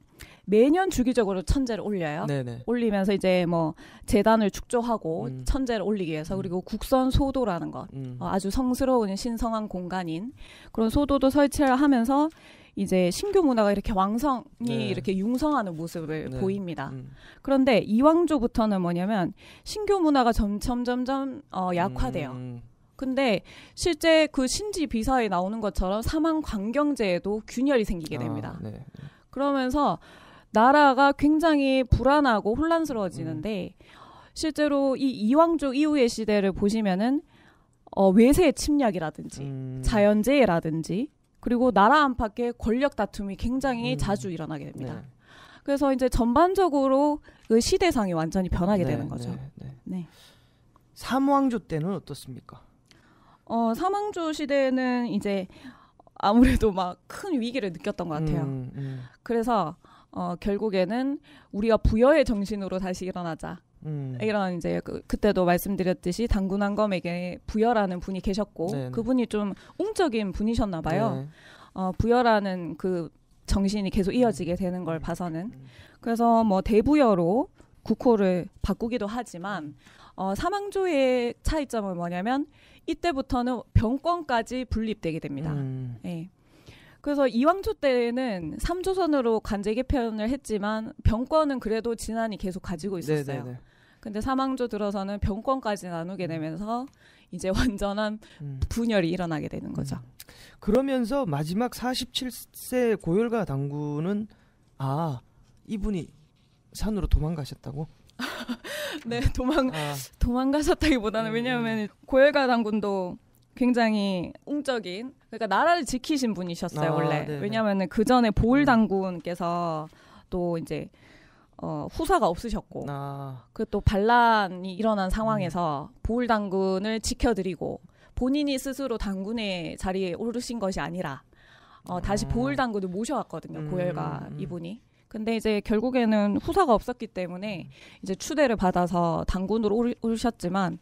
매년 주기적으로 천재를 올려요. 네네. 올리면서 이제 뭐 재단을 축조하고 음. 천재를 올리기 위해서 음. 그리고 국선 소도라는 것 음. 어, 아주 성스러운 신성한 공간인 그런 소도도 설치를 하면서 이제 신교 문화가 이렇게 왕성이 네. 이렇게 융성하는 모습을 네. 보입니다. 음. 그런데 이왕조부터는 뭐냐면 신교 문화가 점점 점점 어, 약화돼요. 음. 근데 실제 그 신지 비사에 나오는 것처럼 사망 광경제에도 균열이 생기게 아, 됩니다. 아, 네. 그러면서 나라가 굉장히 불안하고 혼란스러워지는데 음. 실제로 이 이왕조 이후의 시대를 보시면은 어, 외세 침략이라든지 음. 자연재해라든지 그리고 나라 안팎의 권력 다툼이 굉장히 음. 자주 일어나게 됩니다. 네. 그래서 이제 전반적으로 그 시대상이 완전히 변하게 네, 되는 네, 거죠. 네, 네. 삼왕조 때는 어떻습니까? 어, 삼왕조 시대는 이제 아무래도 막 큰 위기를 느꼈던 것 같아요. 음, 음. 그래서 어, 결국에는 우리가 부여의 정신으로 다시 일어나자. 음. 이런 이제 그, 그때도 말씀드렸듯이 단군한 검에게 부여라는 분이 계셨고 네네. 네. 그분이 좀 웅적인 분이셨나 봐요. 네 어, 부여라는 그 정신이 계속 이어지게 되는 걸 음. 봐서는 음. 그래서 뭐 대부여로 국호를 바꾸기도 하지만 어, 사망조의 차이점은 뭐냐면 이때부터는 병권까지 분립되게 됩니다. 음. 예. 그래서 이왕초 때는 에 3조선으로 관제 개편을 했지만 병권은 그래도 진안이 계속 가지고 네, 있었어요. 네네네. 네. 근데 사망조 들어서는 병권까지 나누게 음. 되면서 이제 완전한 음. 분열이 일어나게 되는 거죠. 음. 그러면서 마지막 47세 고열가 당군은 아 이분이 산으로 도망가셨다고? 네 도망 아. 도망가셨다기보다는 음. 왜냐하면 고열가 당군도 굉장히 웅적인 그러니까 나라를 지키신 분이셨어요 아, 원래. 네네. 왜냐하면 그 전에 보일 음. 당군께서 또 이제 어, 후사가 없으셨고 아. 그또 반란이 일어난 상황에서 음. 보울 당군을 지켜드리고 본인이 스스로 당군의 자리에 오르신 것이 아니라 어, 다시 아. 보울 당군을 모셔왔거든요 음. 고열과 음. 이분이. 근데 이제 결국에는 후사가 없었기 때문에 음. 이제 추대를 받아서 당군으로 오르, 오르셨지만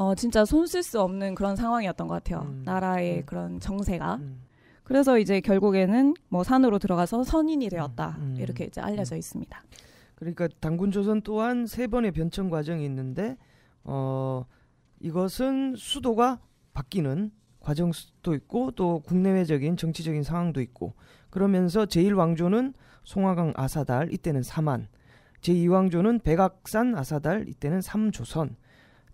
어, 진짜 손쓸수 없는 그런 상황이었던 것 같아요. 음. 나라의 음. 그런 정세가. 음. 그래서 이제 결국에는 뭐 산으로 들어가서 선인이 되었다. 음. 음. 이렇게 이제 알려져 있습니다. 그러니까 당군 조선 또한 세 번의 변천 과정이 있는데 어 이것은 수도가 바뀌는 과정도 있고 또 국내외적인 정치적인 상황도 있고 그러면서 제1왕조는 송화강 아사달 이때는 사만 제2왕조는 백악산 아사달 이때는 삼조선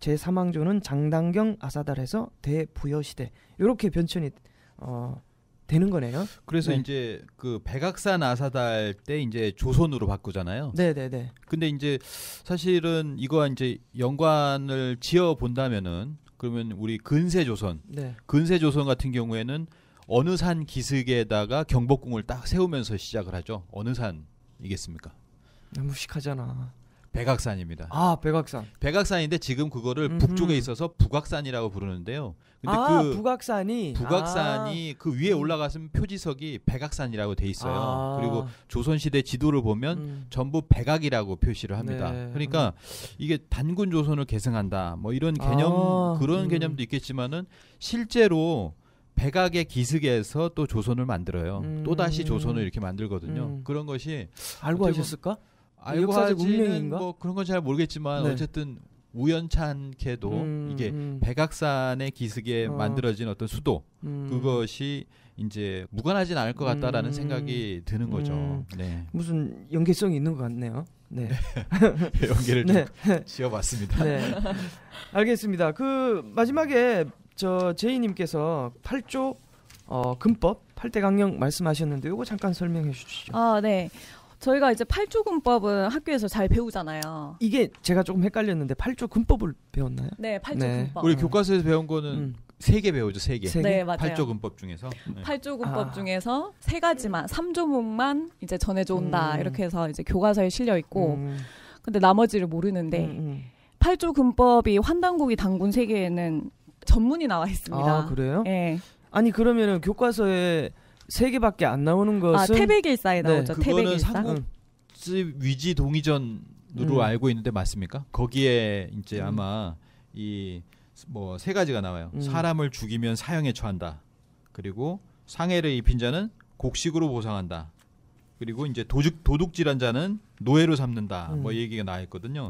제3왕조는 장단경 아사달에서 대부여시대 이렇게 변천이 어, 되는 거네요. 그래서 네. 이제 그 백악산 아사달 때 이제 조선으로 바꾸잖아요. 네네네. 근데 이제 사실은 이거 이제 연관을 지어 본다면은 그러면 우리 근세 조선, 네. 근세 조선 같은 경우에는 어느 산 기슭에다가 경복궁을 딱 세우면서 시작을 하죠. 어느 산이겠습니까? 무식하잖아. 백악산입니다. 아, 백악산. 백악산인데 지금 그거를 음흠. 북쪽에 있어서 북악산이라고 부르는데요. 근데 아, 그 북악산이 북악산이 아. 그 위에 올라갔으면 표지석이 백악산이라고 돼 있어요. 아. 그리고 조선 시대 지도를 보면 음. 전부 백악이라고 표시를 합니다. 네. 그러니까 음. 이게 단군 조선을 계승한다. 뭐 이런 개념 아. 그런 음. 개념도 있겠지만은 실제로 백악의 기슭에서 또 조선을 만들어요. 음. 또 다시 조선을 이렇게 만들거든요. 음. 그런 것이 알고 하셨을까? 알고 역사적 운명인가? 뭐 그런 건 잘 모르겠지만 네. 어쨌든 우연찮게도 음, 이게 음, 음. 백악산의 기슭에 어. 만들어진 어떤 수도 음. 그것이 이제 무관하진 않을 것 같다라는 음. 생각이 드는 거죠. 음. 네. 무슨 연계성이 있는 것 같네요. 네. 네. 연계를 네. 지어봤습니다. 네. 알겠습니다. 그 마지막에 저 제이님께서 팔조 어, 금법 팔대 강령 말씀하셨는데 이거 잠깐 설명해 주시죠. 아, 네. 저희가 이제 팔조금법은 학교에서 잘 배우잖아요. 이게 제가 조금 헷갈렸는데 팔조금법을 배웠나요? 네, 팔조군법. 네. 우리 음. 교과서에서 배운 거는 음. 세개 배우죠, 세 개. 네, 맞아요. 팔조금법 중에서. 네. 팔조근법 아. 중에서 세 가지만 삼조문만 이제 전해져 온다. 음. 이렇게 해서 이제 교과서에 실려 있고. 음. 근데 나머지를 모르는데 음, 팔조금법이 환단국이 당군 세계에는 전문이 나와 있습니다. 아, 그래요? 네. 아니 그러면은 교과서에 세 개밖에 안 나오는 것은 아, 태백일사에 네. 나오죠. 태백일사. 삼국집 위지 동이전으로 음. 알고 있는데 맞습니까? 거기에 이제 음. 아마 이 뭐 세 가지가 나와요. 음. 사람을 죽이면 사형에 처한다. 그리고 상해를 입힌 자는 곡식으로 보상한다. 그리고 이제 도둑 도둑질한 자는 노예로 삼는다. 뭐 음. 얘기가 나와 있거든요.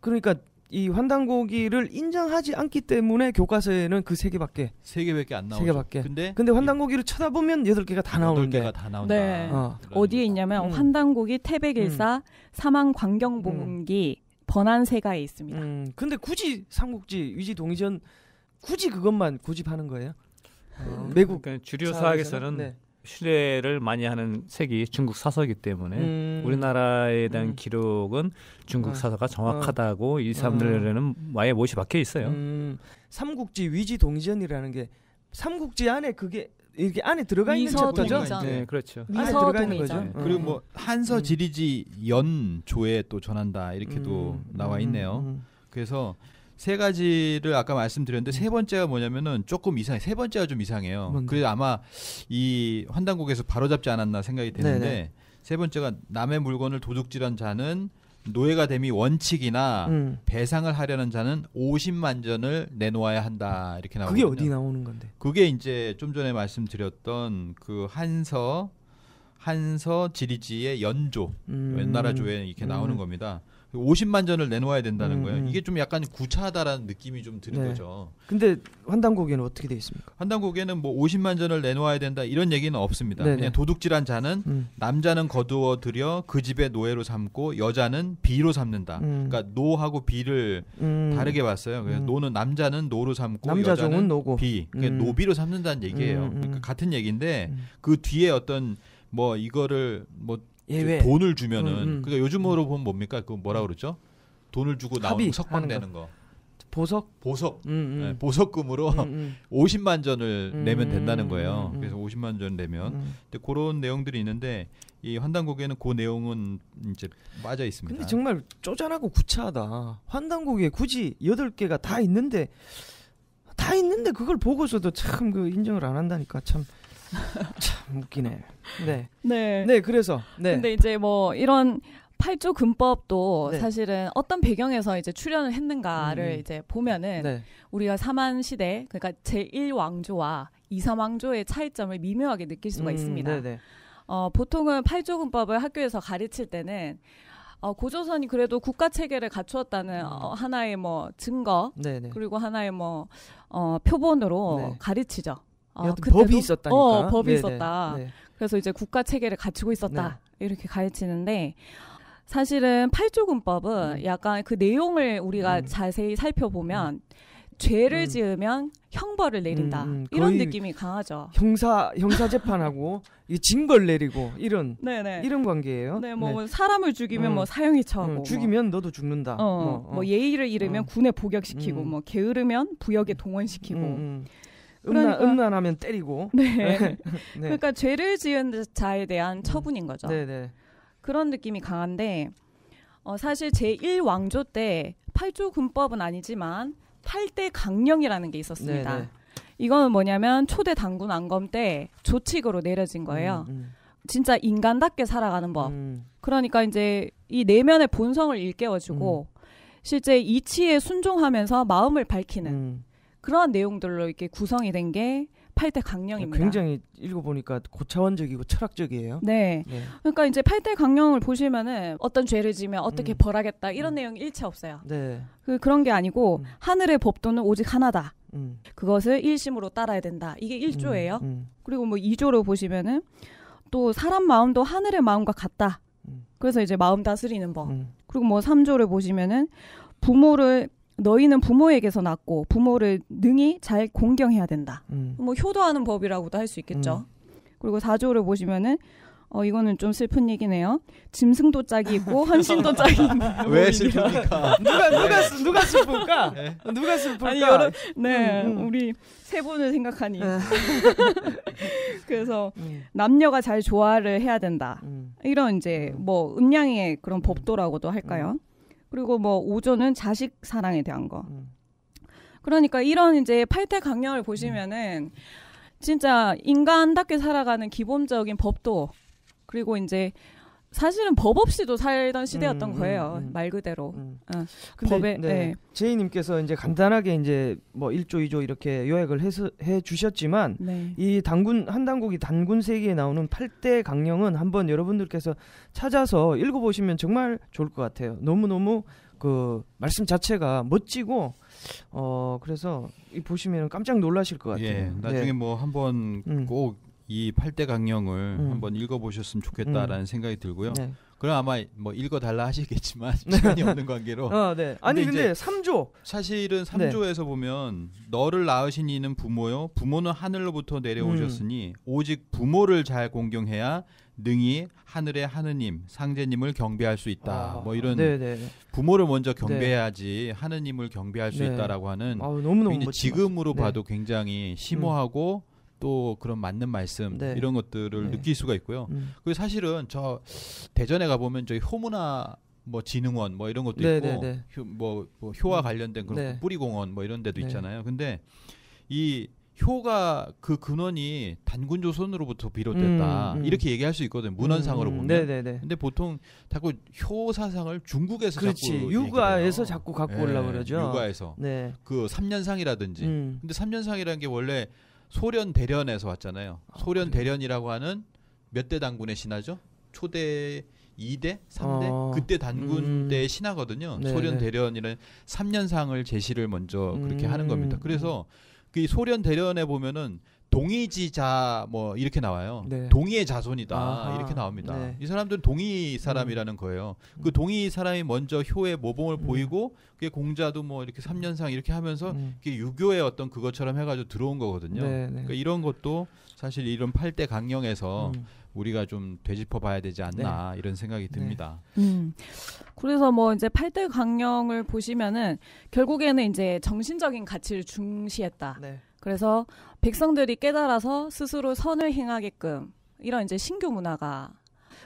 그러니까 이 환단고기를 인정하지 않기 때문에 교과서에는 그 세 개밖에 세 개밖에 안 나오죠. 세 개밖에. 근데 근데 환단고기를 쳐다보면 여덟 개가 다 나오는데. 여덟 개가 다 나온다. 네. 어. 디에 있냐면 음. 환단고기, 태백일사, 음. 사망 광경봉기, 음. 번안세가에 있습니다. 음. 근데 굳이 삼국지, 위지 동이전 굳이 그것만 굳이 파는 거예요? 어, 음. 매국 그러니까 주류 사학에서는 네. 신뢰를 많이 하는 색이 중국 사서이기 때문에 음. 우리나라에 대한 음. 기록은 중국 아. 사서가 정확하다고 어. 이 사람들에는 음. 와의 못이 박혀 있어요. 음. 삼국지 위지 동전이라는 게 삼국지 안에 그게 이게 안에 들어가 있는 거죠 네. 네, 그렇죠. 안에 들어가 있는 거죠. 그리고 음. 뭐 한서 음. 지리지 연조에 또 전한다 이렇게도 나와 있네요. 그래서 세 가지를 아까 말씀드렸는데 음. 세 번째가 뭐냐면은 조금 이상해. 세 번째가 좀 이상해요. 뭔데? 그래 아마 이 환단국에서 바로잡지 않았나 생각이 되는데 네, 네네. 세 번째가 남의 물건을 도둑질한 자는 노예가 됨이 원칙이나 음. 배상을 하려는 자는 50만 전을 내놓아야 한다 이렇게 나오거 그게 어디 나오는 건데? 그게 이제 좀 전에 말씀드렸던 그 한서 한서 지리지의 연조 음. 옛나라 조에 이렇게 나오는 음. 겁니다. 50만 전을 내놓아야 된다는 음, 거예요. 음. 이게 좀 약간 구차하다라는 느낌이 좀 드는 네. 거죠. 근데 환단고에는 어떻게 돼 있습니까? 환단고에는 뭐 50만 전을 내놓아야 된다 이런 얘기는 없습니다. 네네. 그냥 도둑질한 자는 음. 남자는 거두어 들여 그 집의 노예로 삼고 여자는 비로 삼는다. 음. 그러니까 노하고 비를 음. 다르게 봤어요. 그래서 노는 남자는 노로 삼고 남자종은 노고 비 그러니까 노비로 삼는다는 얘기예요. 그러니까 같은 얘기인데 그 뒤에 어떤 뭐 이거를 뭐 예외. 돈을 주면은 음, 음. 그러니까 요즘으로 보면 뭡니까 그 뭐라 그러죠? 돈을 주고 나오는 석방되는 거. 거. 보석 보석 음, 음. 네, 보석금으로 음, 음. 오십만 전을 내면 된다는 거예요. 그래서 오십만 전 내면 근데 그런 내용들이 있는데 이 환단고기에는 그 내용은 이제 빠져 있습니다. 근데 정말 쪼잔하고 구차하다. 환단고기에 굳이 여덟 개가 다 있는데 다 있는데 그걸 보고서도 참 그 인정을 안 한다니까 참참 웃기네. 네. 네. 네, 그래서. 네. 근데 이제 뭐 이런 팔조 금법도 네. 사실은 어떤 배경에서 이제 출연을 했는가를 음. 음. 이제 보면은 네. 우리가 사만 시대 그러니까 제1왕조와 2,3왕조의 차이점을 미묘하게 느낄 수가 음, 있습니다. 네, 네. 어, 보통은 팔조 금법을 학교에서 가르칠 때는 어, 고조선이 그래도 국가 체계를 갖추었다는 음. 어, 하나의 뭐 증거 네네. 네. 그리고 하나의 뭐 어, 표본으로 네. 가르치죠. 아, 법이 있었다니까. 어, 법이 네네. 있었다. 네. 그래서 이제 국가 체계를 갖추고 있었다. 네. 이렇게 가르치는데 사실은 팔조근법은 음. 약간 그 내용을 우리가 음. 자세히 살펴보면 음. 죄를 지으면 형벌을 내린다 음, 음. 이런 느낌이 강하죠. 형사 형사 재판하고 이 징벌 내리고 이런 네네. 이런 관계예요. 네, 뭐, 네. 뭐 사람을 죽이면 음. 뭐 사형이 처하고 뭐. 죽이면 뭐. 너도 죽는다. 어, 뭐, 뭐 어, 어. 뭐 예의를 잃으면 어. 군에 복역시키고 뭐 게으르면 부역에 동원시키고. 그러니까, 음란 하면 때리고. 네. 네. 그러니까 죄를 지은 자에 대한 음. 처분인 거죠. 네네. 네. 그런 느낌이 강한데 어, 사실 제1 왕조 때 8조 군법은 아니지만 8대 강령이라는 게 있었습니다. 네, 네. 이거는 뭐냐면 초대 당군 안검때 조칙으로 내려진 거예요. 음, 음. 진짜 인간답게 살아가는 법. 음. 그러니까 이제 이 내면의 본성을 일깨워주고 음. 실제 이치에 순종하면서 마음을 밝히는 음. 그러한 내용들로 이렇게 구성이 된 게 8대 강령입니다. 아, 굉장히 읽어보니까 고차원적이고 철학적이에요. 네. 네. 그러니까 이제 8대 강령을 보시면은 어떤 죄를 지면 어떻게 음. 벌하겠다 이런 음. 내용이 일체 없어요. 네. 그, 그런 게 아니고 음. 하늘의 법도는 오직 하나다. 음. 그것을 일심으로 따라야 된다. 이게 1조예요 음, 음. 그리고 뭐2조로 보시면은 또 사람 마음도 하늘의 마음과 같다. 그래서 이제 마음 다스리는 법. 그리고 뭐3조를 보시면은 부모를 너희는 부모에게서 낳고 부모를 능히 잘 공경해야 된다. 음. 뭐 효도하는 법이라고도 할 수 있겠죠. 음. 그리고 사조를 보시면은 어 이거는 좀 슬픈 얘기네요. 짐승도 짝이 있고 헌신도 짝이 있는왜 슬픕니까? 누가 누가 네. 누가 슬플까? 네. 누가 슬플까? 아니 여러, 네 음, 음. 우리 세 분을 생각하니 네. 그래서 음. 남녀가 잘 조화를 해야 된다. 음. 이런 이제 음. 뭐 음양의 그런 법도라고도 할까요? 그리고 뭐 5조는 자식 사랑에 대한 거. 음. 그러니까 이런 이제 8태 강령을 보시면은 진짜 인간답게 살아가는 기본적인 법도 그리고 이제 사실은 법 없이도 살던 시대였던 음, 음, 거예요. 음, 말 그대로. 음. 어, 근데, 법에 네. 네. 제이님께서 이제 간단하게 이제 뭐일조이조 이렇게 요약을 해서, 해 주셨지만 네. 이 단군 한 단국이 단군 세기에 나오는 팔대 강령은 한번 여러분들께서 찾아서 읽어 보시면 정말 좋을 것 같아요. 너무너무 그 말씀 자체가 멋지고 어 그래서 이 보시면 깜짝 놀라실 것 같아요. 예, 나중에 네. 뭐 한번 음. 꼭이 8대 강령을 음. 한번 읽어보셨으면 좋겠다라는 음. 생각이 들고요. 네. 그럼 아마 뭐 읽어달라 하시겠지만 네. 시간이 없는 관계로. 어, 네. 아니 근데, 근데 3조. 사실은 3조에서 네. 보면 너를 낳으신 이는 부모요. 부모는 하늘로부터 내려오셨으니 음. 오직 부모를 잘 공경해야 능히 하늘의 하느님 상제님을 경배할 수 있다. 아, 뭐 이런 네네. 네. 부모를 먼저 경배해야지 네. 하느님을 경배할 수 네. 있다라고 하는. 아, 너무너 지금으로 네. 봐도 굉장히 음. 심오하고 음. 또 그런 맞는 말씀 네. 이런 것들을 네. 느낄 수가 있고요. 음. 그 사실은 저 대전에 가 보면 저희 호문화 뭐 진흥원 뭐 이런 것도 네, 있고 효, 네, 네. 뭐, 뭐 효와 음. 관련된 그런 그 뿌리공원 뭐 이런 데도 있잖아요. 근데 이 효가 그 근원이 단군 조선으로부터 비롯됐다 음, 음. 이렇게 얘기할 수 있거든요 문헌상으로 음, 음. 보면 네네네. 근데 보통 자꾸 효 사상을 중국에서 그렇지. 자꾸 유가에서 자꾸 갖고 네, 올라 그러죠 유가에서 네. 그 삼년상이라든지 음. 근데 삼년상이라는 게 원래 소련 대련에서 왔잖아요. 아, 소련 그래 대련이라고 하는 몇 대 단군의 신하죠? 초대 2대, 3대 어. 아, 그때 단군 음. 때 신하거든요. 네 소련 네. 대련이라는 3년상을 제시를 먼저 그렇게 음. 하는 겁니다. 음. 그래서 그 소련 대련에 보면은 동의지자 뭐 이렇게 나와요. 네. 동의의 자손이다 아하. 이렇게 나옵니다. 네. 이 사람들은 동의 사람이라는 거예요. 그 음. 그 동의 사람이 먼저 효의 모범을 음. 보이고 그게 공자도 뭐 이렇게 삼년상 이렇게 하면서 음. 그게 유교의 어떤 그것처럼 해가지고 들어온 거거든요. 네, 네, 그러니까 이런 것도 사실 이런 팔대 강령에서 음. 우리가 좀 되짚어 봐야 되지 않나 네. 이런 생각이 네. 듭니다. 음. 그래서 뭐 이제 팔대 강령을 보시면은 결국에는 이제 정신적인 가치를 중시했다. 그래서 백성들이 깨달아서 스스로 선을 행하게끔 이런 이제 신규 문화가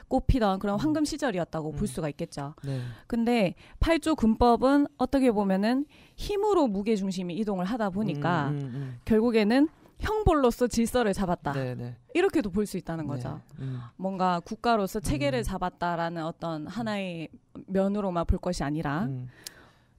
꽃피던 그런 황금 음. 시절이었다고 음. 볼 수가 있겠죠. 네. 근데 팔조 군법은 어떻게 보면은 힘으로 무게 중심이 이동을 하다 보니까 음, 음, 음. 결국에는 형벌로서 질서를 잡았다. 네네. 네. 이렇게도 볼 수 있다는 네. 거죠. 네. 음. 뭔가 국가로서 체계를 음. 잡았다라는 어떤 하나의 면으로만 볼 것이 아니라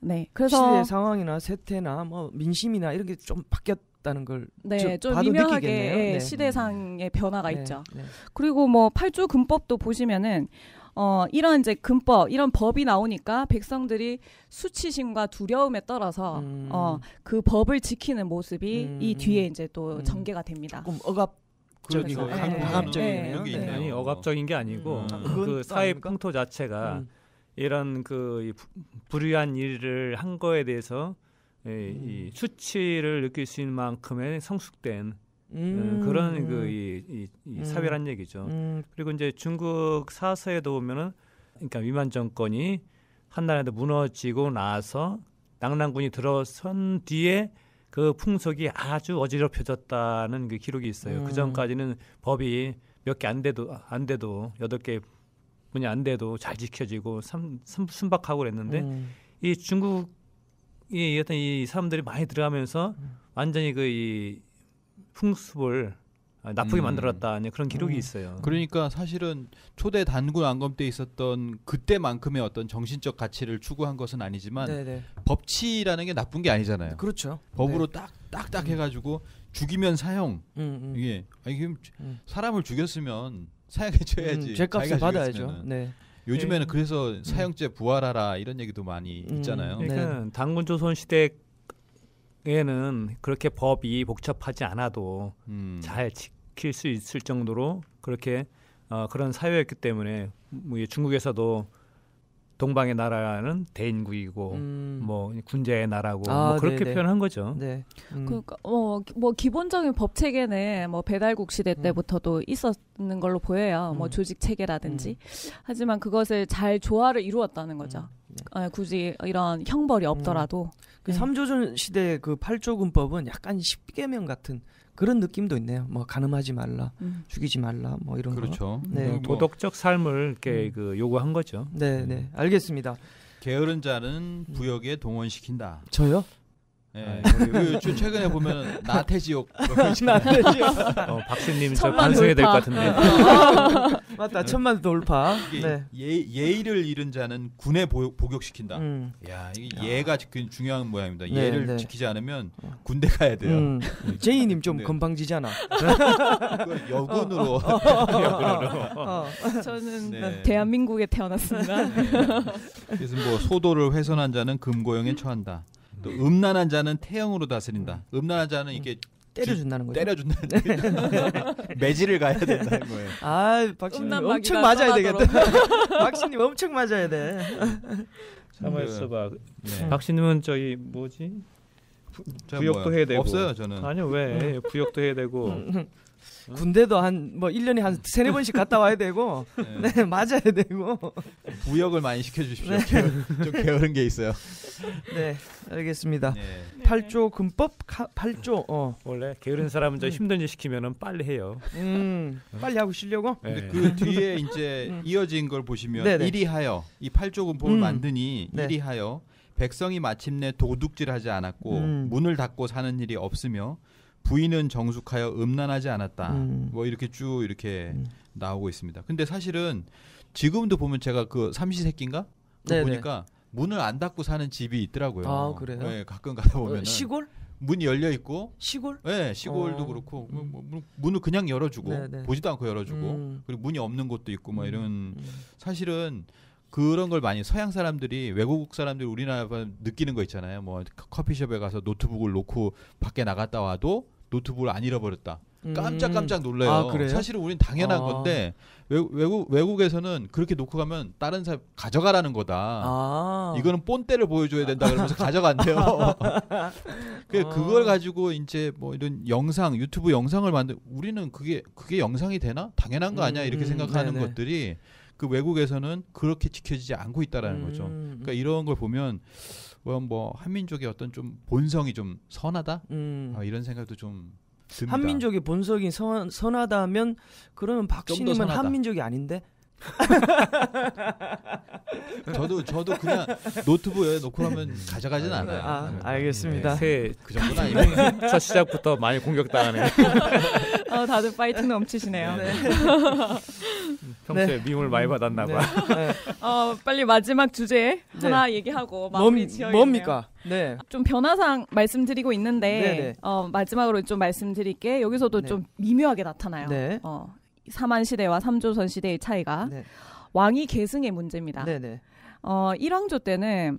네. 그래서 시대 상황이나 세태나 뭐 민심이나 이런 게 좀 바뀌었 있다는걸 네, 좀 미묘하게 네, 네. 시대상의 네, 변화가 네. 있죠. 네. 그리고 뭐 팔주 금법도 보시면은 어 이런 이제 금법 이런 법이 나오니까 백성들이 수치심과 두려움에 따라서 음. 어그 법을 지키는 모습이 음. 이 뒤에 이제 또 음. 전개가 됩니다. 조금 억압 적이고 그렇죠. 예, 예, 강압적인 게 예. 있네요. 아니 억압적인 게 아니고 음. 그 사회 풍토 자체가 음. 이런 그 불의한 일을 한 거에 대해서 예, 이, 이 음. 수치를 느낄 수 있는 만큼의 성숙된 음. 음. 그런 그 이, 이, 이 음. 사회란 음. 얘기죠. 음. 그리고 이제 중국 사서에도 보면은 그러니까 위만 정권이 한나라에도 무너지고 나서 낭랑군이 들어선 뒤에 그 풍속이 아주 어지럽혀졌다는 그 기록이 있어요. 그 전까지는 법이 몇 개 안 돼도 안 돼도 여덟 개 분이 안 돼도 잘 지켜지고 삼, 순박하고 그랬는데 이 중국 이 여튼 이 사람들이 많이 들어가면서 음. 완전히 그이 풍습을 아, 나쁘게 음. 만들었다는 그런 기록이 음. 있어요. 그러니까 사실은 초대 단군 왕검 때 있었던 그때만큼의 어떤 정신적 가치를 추구한 것은 아니지만 네네. 법치라는 게 나쁜 게 아니잖아요. 그렇죠. 법으로 네. 딱딱딱 해가지고 죽이면 사형. 음, 이게 음. 예. 아니, 음. 사람을 죽였으면 사형에 쳐야지. 죄값을 받아야죠. 네. 요즘에는 네. 그래서 음. 사형제 부활하라 이런 얘기도 많이 음. 있잖아요. 네. 그러니까 네. 당군 조선 시대 에는 그렇게 법이 복잡하지 않아도 음. 잘 지킬 수 있을 정도로 그렇게 어, 그런 사회였기 때문에 뭐 중국에서도 동방의 나라는 대인국이고 음. 뭐군자의 나라고 아, 뭐 그렇게 네네. 표현한 거죠. 네. 음. 그러니까 어뭐 뭐 기본적인 법 체계는 뭐 배달국 시대 음. 때부터도 있었는 걸로 보여요. 뭐 음. 조직 체계라든지. 음. 하지만 그것을 잘 조화를 이루었다는 거죠. 네. 아, 굳이 이런 형벌이 없더라도. 그 네. 3조전 시대 그팔조 군법은 약간 십계명 같은 그런 느낌도 있네요. 뭐 가늠하지 말라, 음. 죽이지 말라, 뭐 이런 그렇죠. 거. 네. 뭐, 뭐 도덕적 삶을 이렇게 음. 그 요구한 거죠. 네, 네, 알겠습니다. 게으른 자는 음. 부역에 동원시킨다. 저요? 예. 최근에 보면 나태지옥 나태지옥 어, 박수님 저 반성해야 될 것 같은데 맞다 천만 돌파 네. 예, 예의를 잃은 자는 군에 보, 복역시킨다 음. 야 이게 예가 그 중요한 모양입니다 네, 예를 네. 지키지 않으면 군대 가야 돼요 음. 예. 제이님 좀 건방지잖아 여군으로. 어. 어. 어. 저는 네. 대한민국에 태어났습니다 네. 그래서 뭐 소도를 훼손한 자는 금고형에 처한다 또 음란한 자는 태형으로 다스린다. 음란한 자는 이게 음. 때려준다는 거죠. 때려준다. 네. 매질을 가야 된다는 거예요. 아, 박신님 엄청 맞아야 되겠다. 박신님 엄청 맞아야 돼. 참아 있어봐. 그, 네. 박신님은 저희 뭐지? 부, 부역도 해야 되고 없어요 저는 아니요 왜 음. 부역도 해야 되고 군대도 한뭐 1년에 한 세네 번씩 갔다 와야 되고 네. 네, 맞아야 되고 부역을 많이 시켜 주십시오. 네. 좀 게으른 게 있어요. 네, 알겠습니다. 팔 8조 금법 팔조 어. 원래 게으른 사람은 저 힘든 일 시키면은 빨리 해요. 음. 빨리 하고 쉬려고? 근데 네. 그 뒤에 이제 음. 이어진 걸 보시면 네네. 네. 이리하여 이팔조 금법을 음. 만드니 이리하여 백성이 마침내 도둑질하지 않았고 음. 문을 닫고 사는 일이 없으며 부인은 정숙하여 음란하지 않았다. 음. 뭐 이렇게 쭉 이렇게 음. 나오고 있습니다. 근데 사실은 지금도 보면 제가 그 삼시세끼인가 보니까 문을 안 닫고 사는 집이 있더라고요. 아 그래요? 네, 가끔 가다 어, 보면 시골 문이 열려 있고 시골? 네, 시골도 어. 그렇고 뭐, 음. 뭐, 문, 을 그냥 열어주고 네네. 보지도 않고 열어주고 음. 그리고 문이 없는 곳도 있고 뭐 음. 이런 사실은 그런 걸 많이 서양 사람들이 외국 사람들이 우리나라 느끼는 거 있잖아요. 뭐 커피숍에 가서 노트북을 놓고 밖에 나갔다 와도 노트북을 안 잃어버렸다. 음. 깜짝깜짝 놀래요. 아, 사실은 우린 당연한 아. 건데 외국, 외국 에서는 그렇게 놓고 가면 다른 사람 가져가라는 거다. 아. 이거는 뽐때를 보여줘야 된다 그러면서 가져간대요. 그래 아. 그걸 가지고 이제 뭐 이런 영상 유튜브 영상을 만들 우리는 그게 그게 영상이 되나 당연한 거 아니야 음, 이렇게 음, 생각하는 네네. 것들이 그 외국에서는 그렇게 지켜지지 않고 있다라는 음, 거죠. 그러니까 이런 걸 보면 뭐 한민족의 어떤 좀 본성이 좀 선하다 음. 아, 이런 생각도 좀 듭니다. 한민족의 본성이 선, 선하다면 그러면 박신임은 한민족이 아닌데? 저도 저도 그냥 노트북에 놓고 하면 가져가진 아, 않아요. 아, 알겠습니다. 네, 네. 새그 정도는 그 아니고 첫 시작부터 많이 공격당하네. 요 어, 다들 파이팅 넘치시네요. 네. 평소에 네. 미움을 많이 받았나 봐. 네. 네. 어, 빨리 마지막 주제 하나 얘기하고 마무리 지어야겠네요. 뭡니까? 네. 좀 변화상 말씀드리고 있는데 어, 마지막으로 좀 말씀드릴 게 여기서도 좀 미묘하게 나타나요. 어, 사만 시대와 삼조선 시대의 차이가 왕위 계승의 문제입니다. 어, 1왕조 때는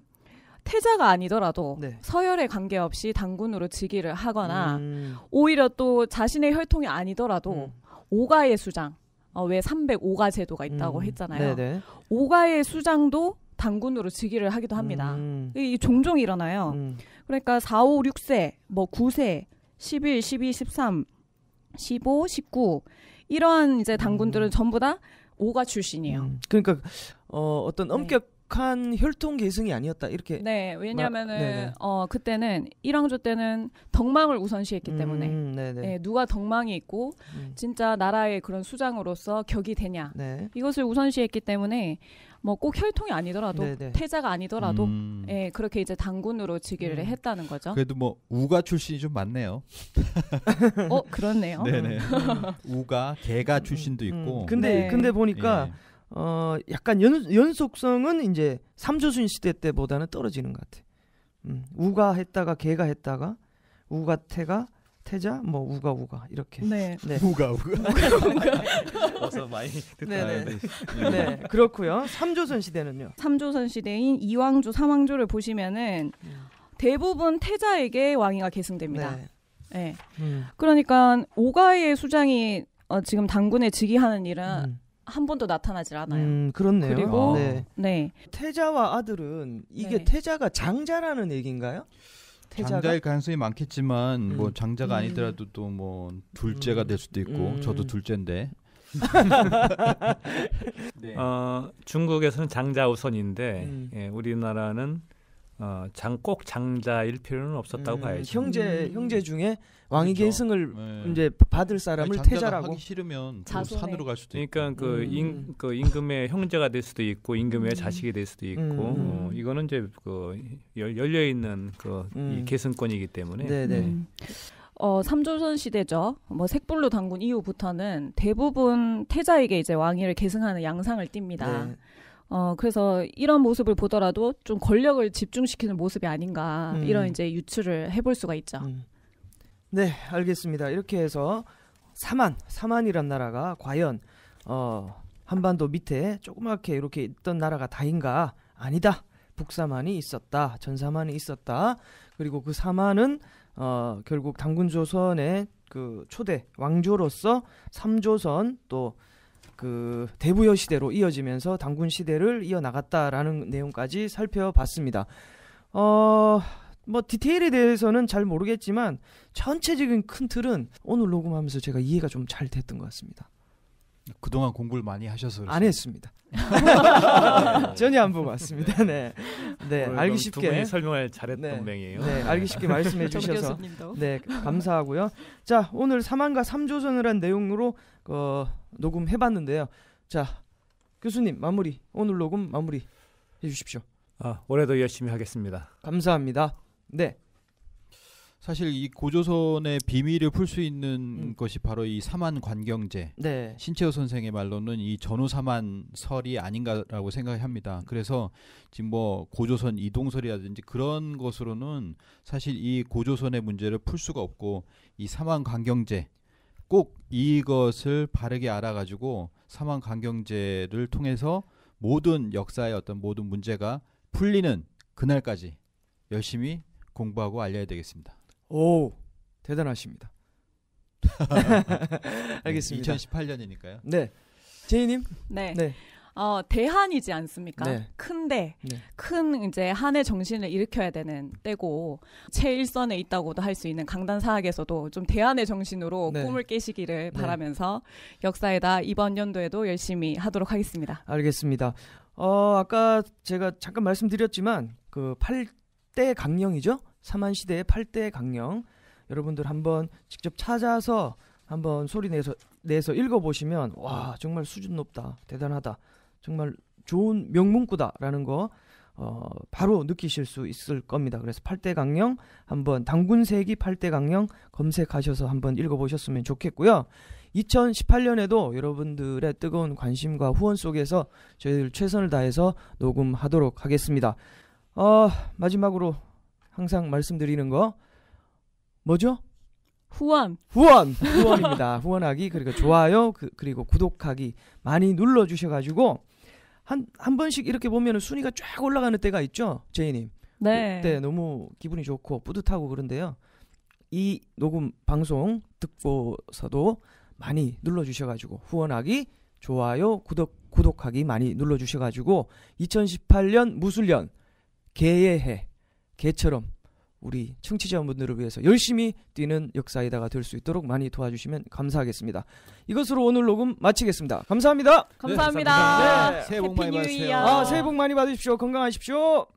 태자가 아니더라도 네. 서열에 관계없이 당군으로 즉위를 하거나 음. 오히려 또 자신의 혈통이 아니더라도 음. 오가의 수장 어, 왜 305가 제도가 있다고 음. 했잖아요. 네네. 오가의 수장도 당군으로 즉위를 하기도 합니다. 이, 음. 이, 종종 일어나요. 음. 그러니까 4, 5, 6세, 뭐 9세, 11, 12, 13, 15, 19 이런 이제 음. 당군들은 전부 다 오가 출신이에요. 그러니까 어, 어떤 네. 엄격 네. 북한 혈통 계승이 아니었다 이렇게. 네, 왜냐하면은 어 그때는 일왕조 때는 덕망을 우선시했기 음, 때문에 네, 누가 덕망이 있고 음. 진짜 나라의 그런 수장으로서 격이 되냐 네. 이것을 우선시했기 때문에 뭐 꼭 혈통이 아니더라도 네네. 태자가 아니더라도 음. 예, 그렇게 이제 당군으로 즉위를 음. 했다는 거죠. 그래도 뭐 우가 출신이 좀 많네요. 어 그렇네요. 네네. 음. 우가 개가 출신도 있고. 근데 네. 근데 보니까. 예. 어 약간 연, 연속성은 이제 삼조순 시대 때보다는 떨어지는 것 같아. 음, 우가 했다가 개가 했다가 우가 태가 태자 뭐 우가 우가 이렇게 네, 네. 우가 우가 어서 많이 듣다 네, 네. 그렇고요 삼조선 시대는요 삼조선 시대인 이왕조 삼왕조를 보시면은 대부분 태자에게 왕위가 계승됩니다 네, 네. 음. 그러니까 오가의 수장이 어, 지금 당군에 즉위하는 일은 음. 한 번도 나타나질 않아요. 음, 그렇네요. 그리고 아, 네. 네. 태자와 아들은 이게 네. 태자가 장자라는 얘기인가요? 태자가? 장자일 가능성이 많겠지만 뭐 음. 음. 뭐 장자가 아니더라도 또 뭐 둘째가 될 수도 있고 음. 저도 둘째인데 네. 어, 중국에서는 장자 우선인데 음. 예, 우리나라는 어, 장, 꼭 장자일 필요는 없었다고 음, 봐야죠. 형제 음. 형제 중에 왕에게 그렇죠. 승을 네. 이제 받을 사람을 아니, 태자라고 하기 싫으면 그 산으로 갈 수도 그러니까 있고. 그러니까 그, 음. 그 임금의 형제가 될 수도 있고 임금의 음. 자식이 될 수도 음. 있고 어, 음. 어, 이거는 이제 그 열려 있는 그이 음. 계승권이기 때문에. 네네. 네. 네. 어, 삼조선 시대죠. 뭐 색불로 당군 이후부터는 대부분 태자에게 이제 왕위를 계승하는 양상을 띱니다. 네. 어, 그래서 이런 모습을 보더라도 좀 권력을 집중시키는 모습이 아닌가, 음. 이런 이제 유추를 해볼 수가 있죠. 음. 네, 알겠습니다. 이렇게 해서 사만, 사만이란 나라가 과연 어, 한반도 밑에 조그맣게 이렇게 있던 나라가 다인가? 아니다. 북사만이 있었다. 전사만이 있었다. 그리고 그 사만은 어, 결국 당군 조선의 그 초대 왕조로서 삼조선 또 그 대부여 시대로 이어지면서 당군 시대를 이어나갔다라는 내용까지 살펴봤습니다. 어, 뭐 디테일에 대해서는 잘 모르겠지만 전체적인 큰 틀은 오늘 녹음하면서 제가 이해가 좀 잘 됐던 것 같습니다. 그동안 공부를 많이 하셔서 그렇습니안 했습니다. 전혀 안 보고 왔습니다. 네, 네 알기 쉽게 설명을 잘했던 네. 명이에요. 네, 알기 쉽게 말씀해 주셔서 네 감사하고요. 자 오늘 사망과 삼조선을한 내용으로 어, 녹음해봤는데요. 자 교수님 마무리 오늘 녹음 마무리 해주십시오. 아 올해도 열심히 하겠습니다. 감사합니다. 네. 사실 이 고조선의 비밀을 풀 수 있는 음. 것이 바로 이 사만 관경제. 네. 신채호 선생의 말로는 이 전후 사만 설이 아닌가라고 생각합니다. 그래서 지금 뭐 고조선 이동설이라든지 그런 것으로는 사실 이 고조선의 문제를 풀 수가 없고 이 사만 관경제 꼭 이것을 바르게 알아가지고 사만 관경제를 통해서 모든 역사의 어떤 모든 문제가 풀리는 그날까지 열심히 공부하고 알려야 되겠습니다. 오 대단하십니다. 알겠습니다. 2018년이니까요. 네, 제이님. 네. 네. 어, 대한이지 않습니까? 네. 큰데 네. 큰 이제 한의 정신을 일으켜야 되는 때고 최일선에 있다고도 할 수 있는 강단 사학에서도 좀 대한의 정신으로 네. 꿈을 깨시기를 네. 바라면서 역사에다 이번 연도에도 열심히 하도록 하겠습니다. 알겠습니다. 어, 아까 제가 잠깐 말씀드렸지만 그 10대 강령이죠. 사만시대의 8대 강령. 여러분들 한번 직접 찾아서 한번 소리 내서 내서 읽어 보시면 와, 정말 수준 높다. 대단하다. 정말 좋은 명문구다라는 거 어, 바로 느끼실 수 있을 겁니다. 그래서 8대 강령 한번 당군세기 8대 강령 검색하셔서 한번 읽어보셨으면 좋겠고요. 2018년에도 여러분들의 뜨거운 관심과 후원 속에서 저희들 최선을 다해서 녹음하도록 하겠습니다. 어, 마지막으로 항상 말씀드리는 거 뭐죠? 후원. 후원. 후원입니다. 후원하기 그리고 좋아요 그, 리고 구독하기 많이 눌러 주셔 가지고 한 한 번씩 이렇게 보면 순위가 쫙 올라가는 때가 있죠. 제이 님. 네. 그때 너무 기분이 좋고 뿌듯하고 그런데요. 이 녹음 방송 듣고서도 많이 눌러 주셔 가지고 후원하기 좋아요 구독 구독하기 많이 눌러 주셔 가지고 2018년 무술년 개의 해, 개처럼 우리 청취자분들을 위해서 열심히 뛰는 역사이다가 될 수 있도록 많이 도와주시면 감사하겠습니다. 이것으로 오늘 녹음 마치겠습니다. 감사합니다. 네, 감사합니다. 감사합니다. 네. 새해 복 많이 받으세요. 아, 새해 복 많이 받으십시오. 건강하십시오.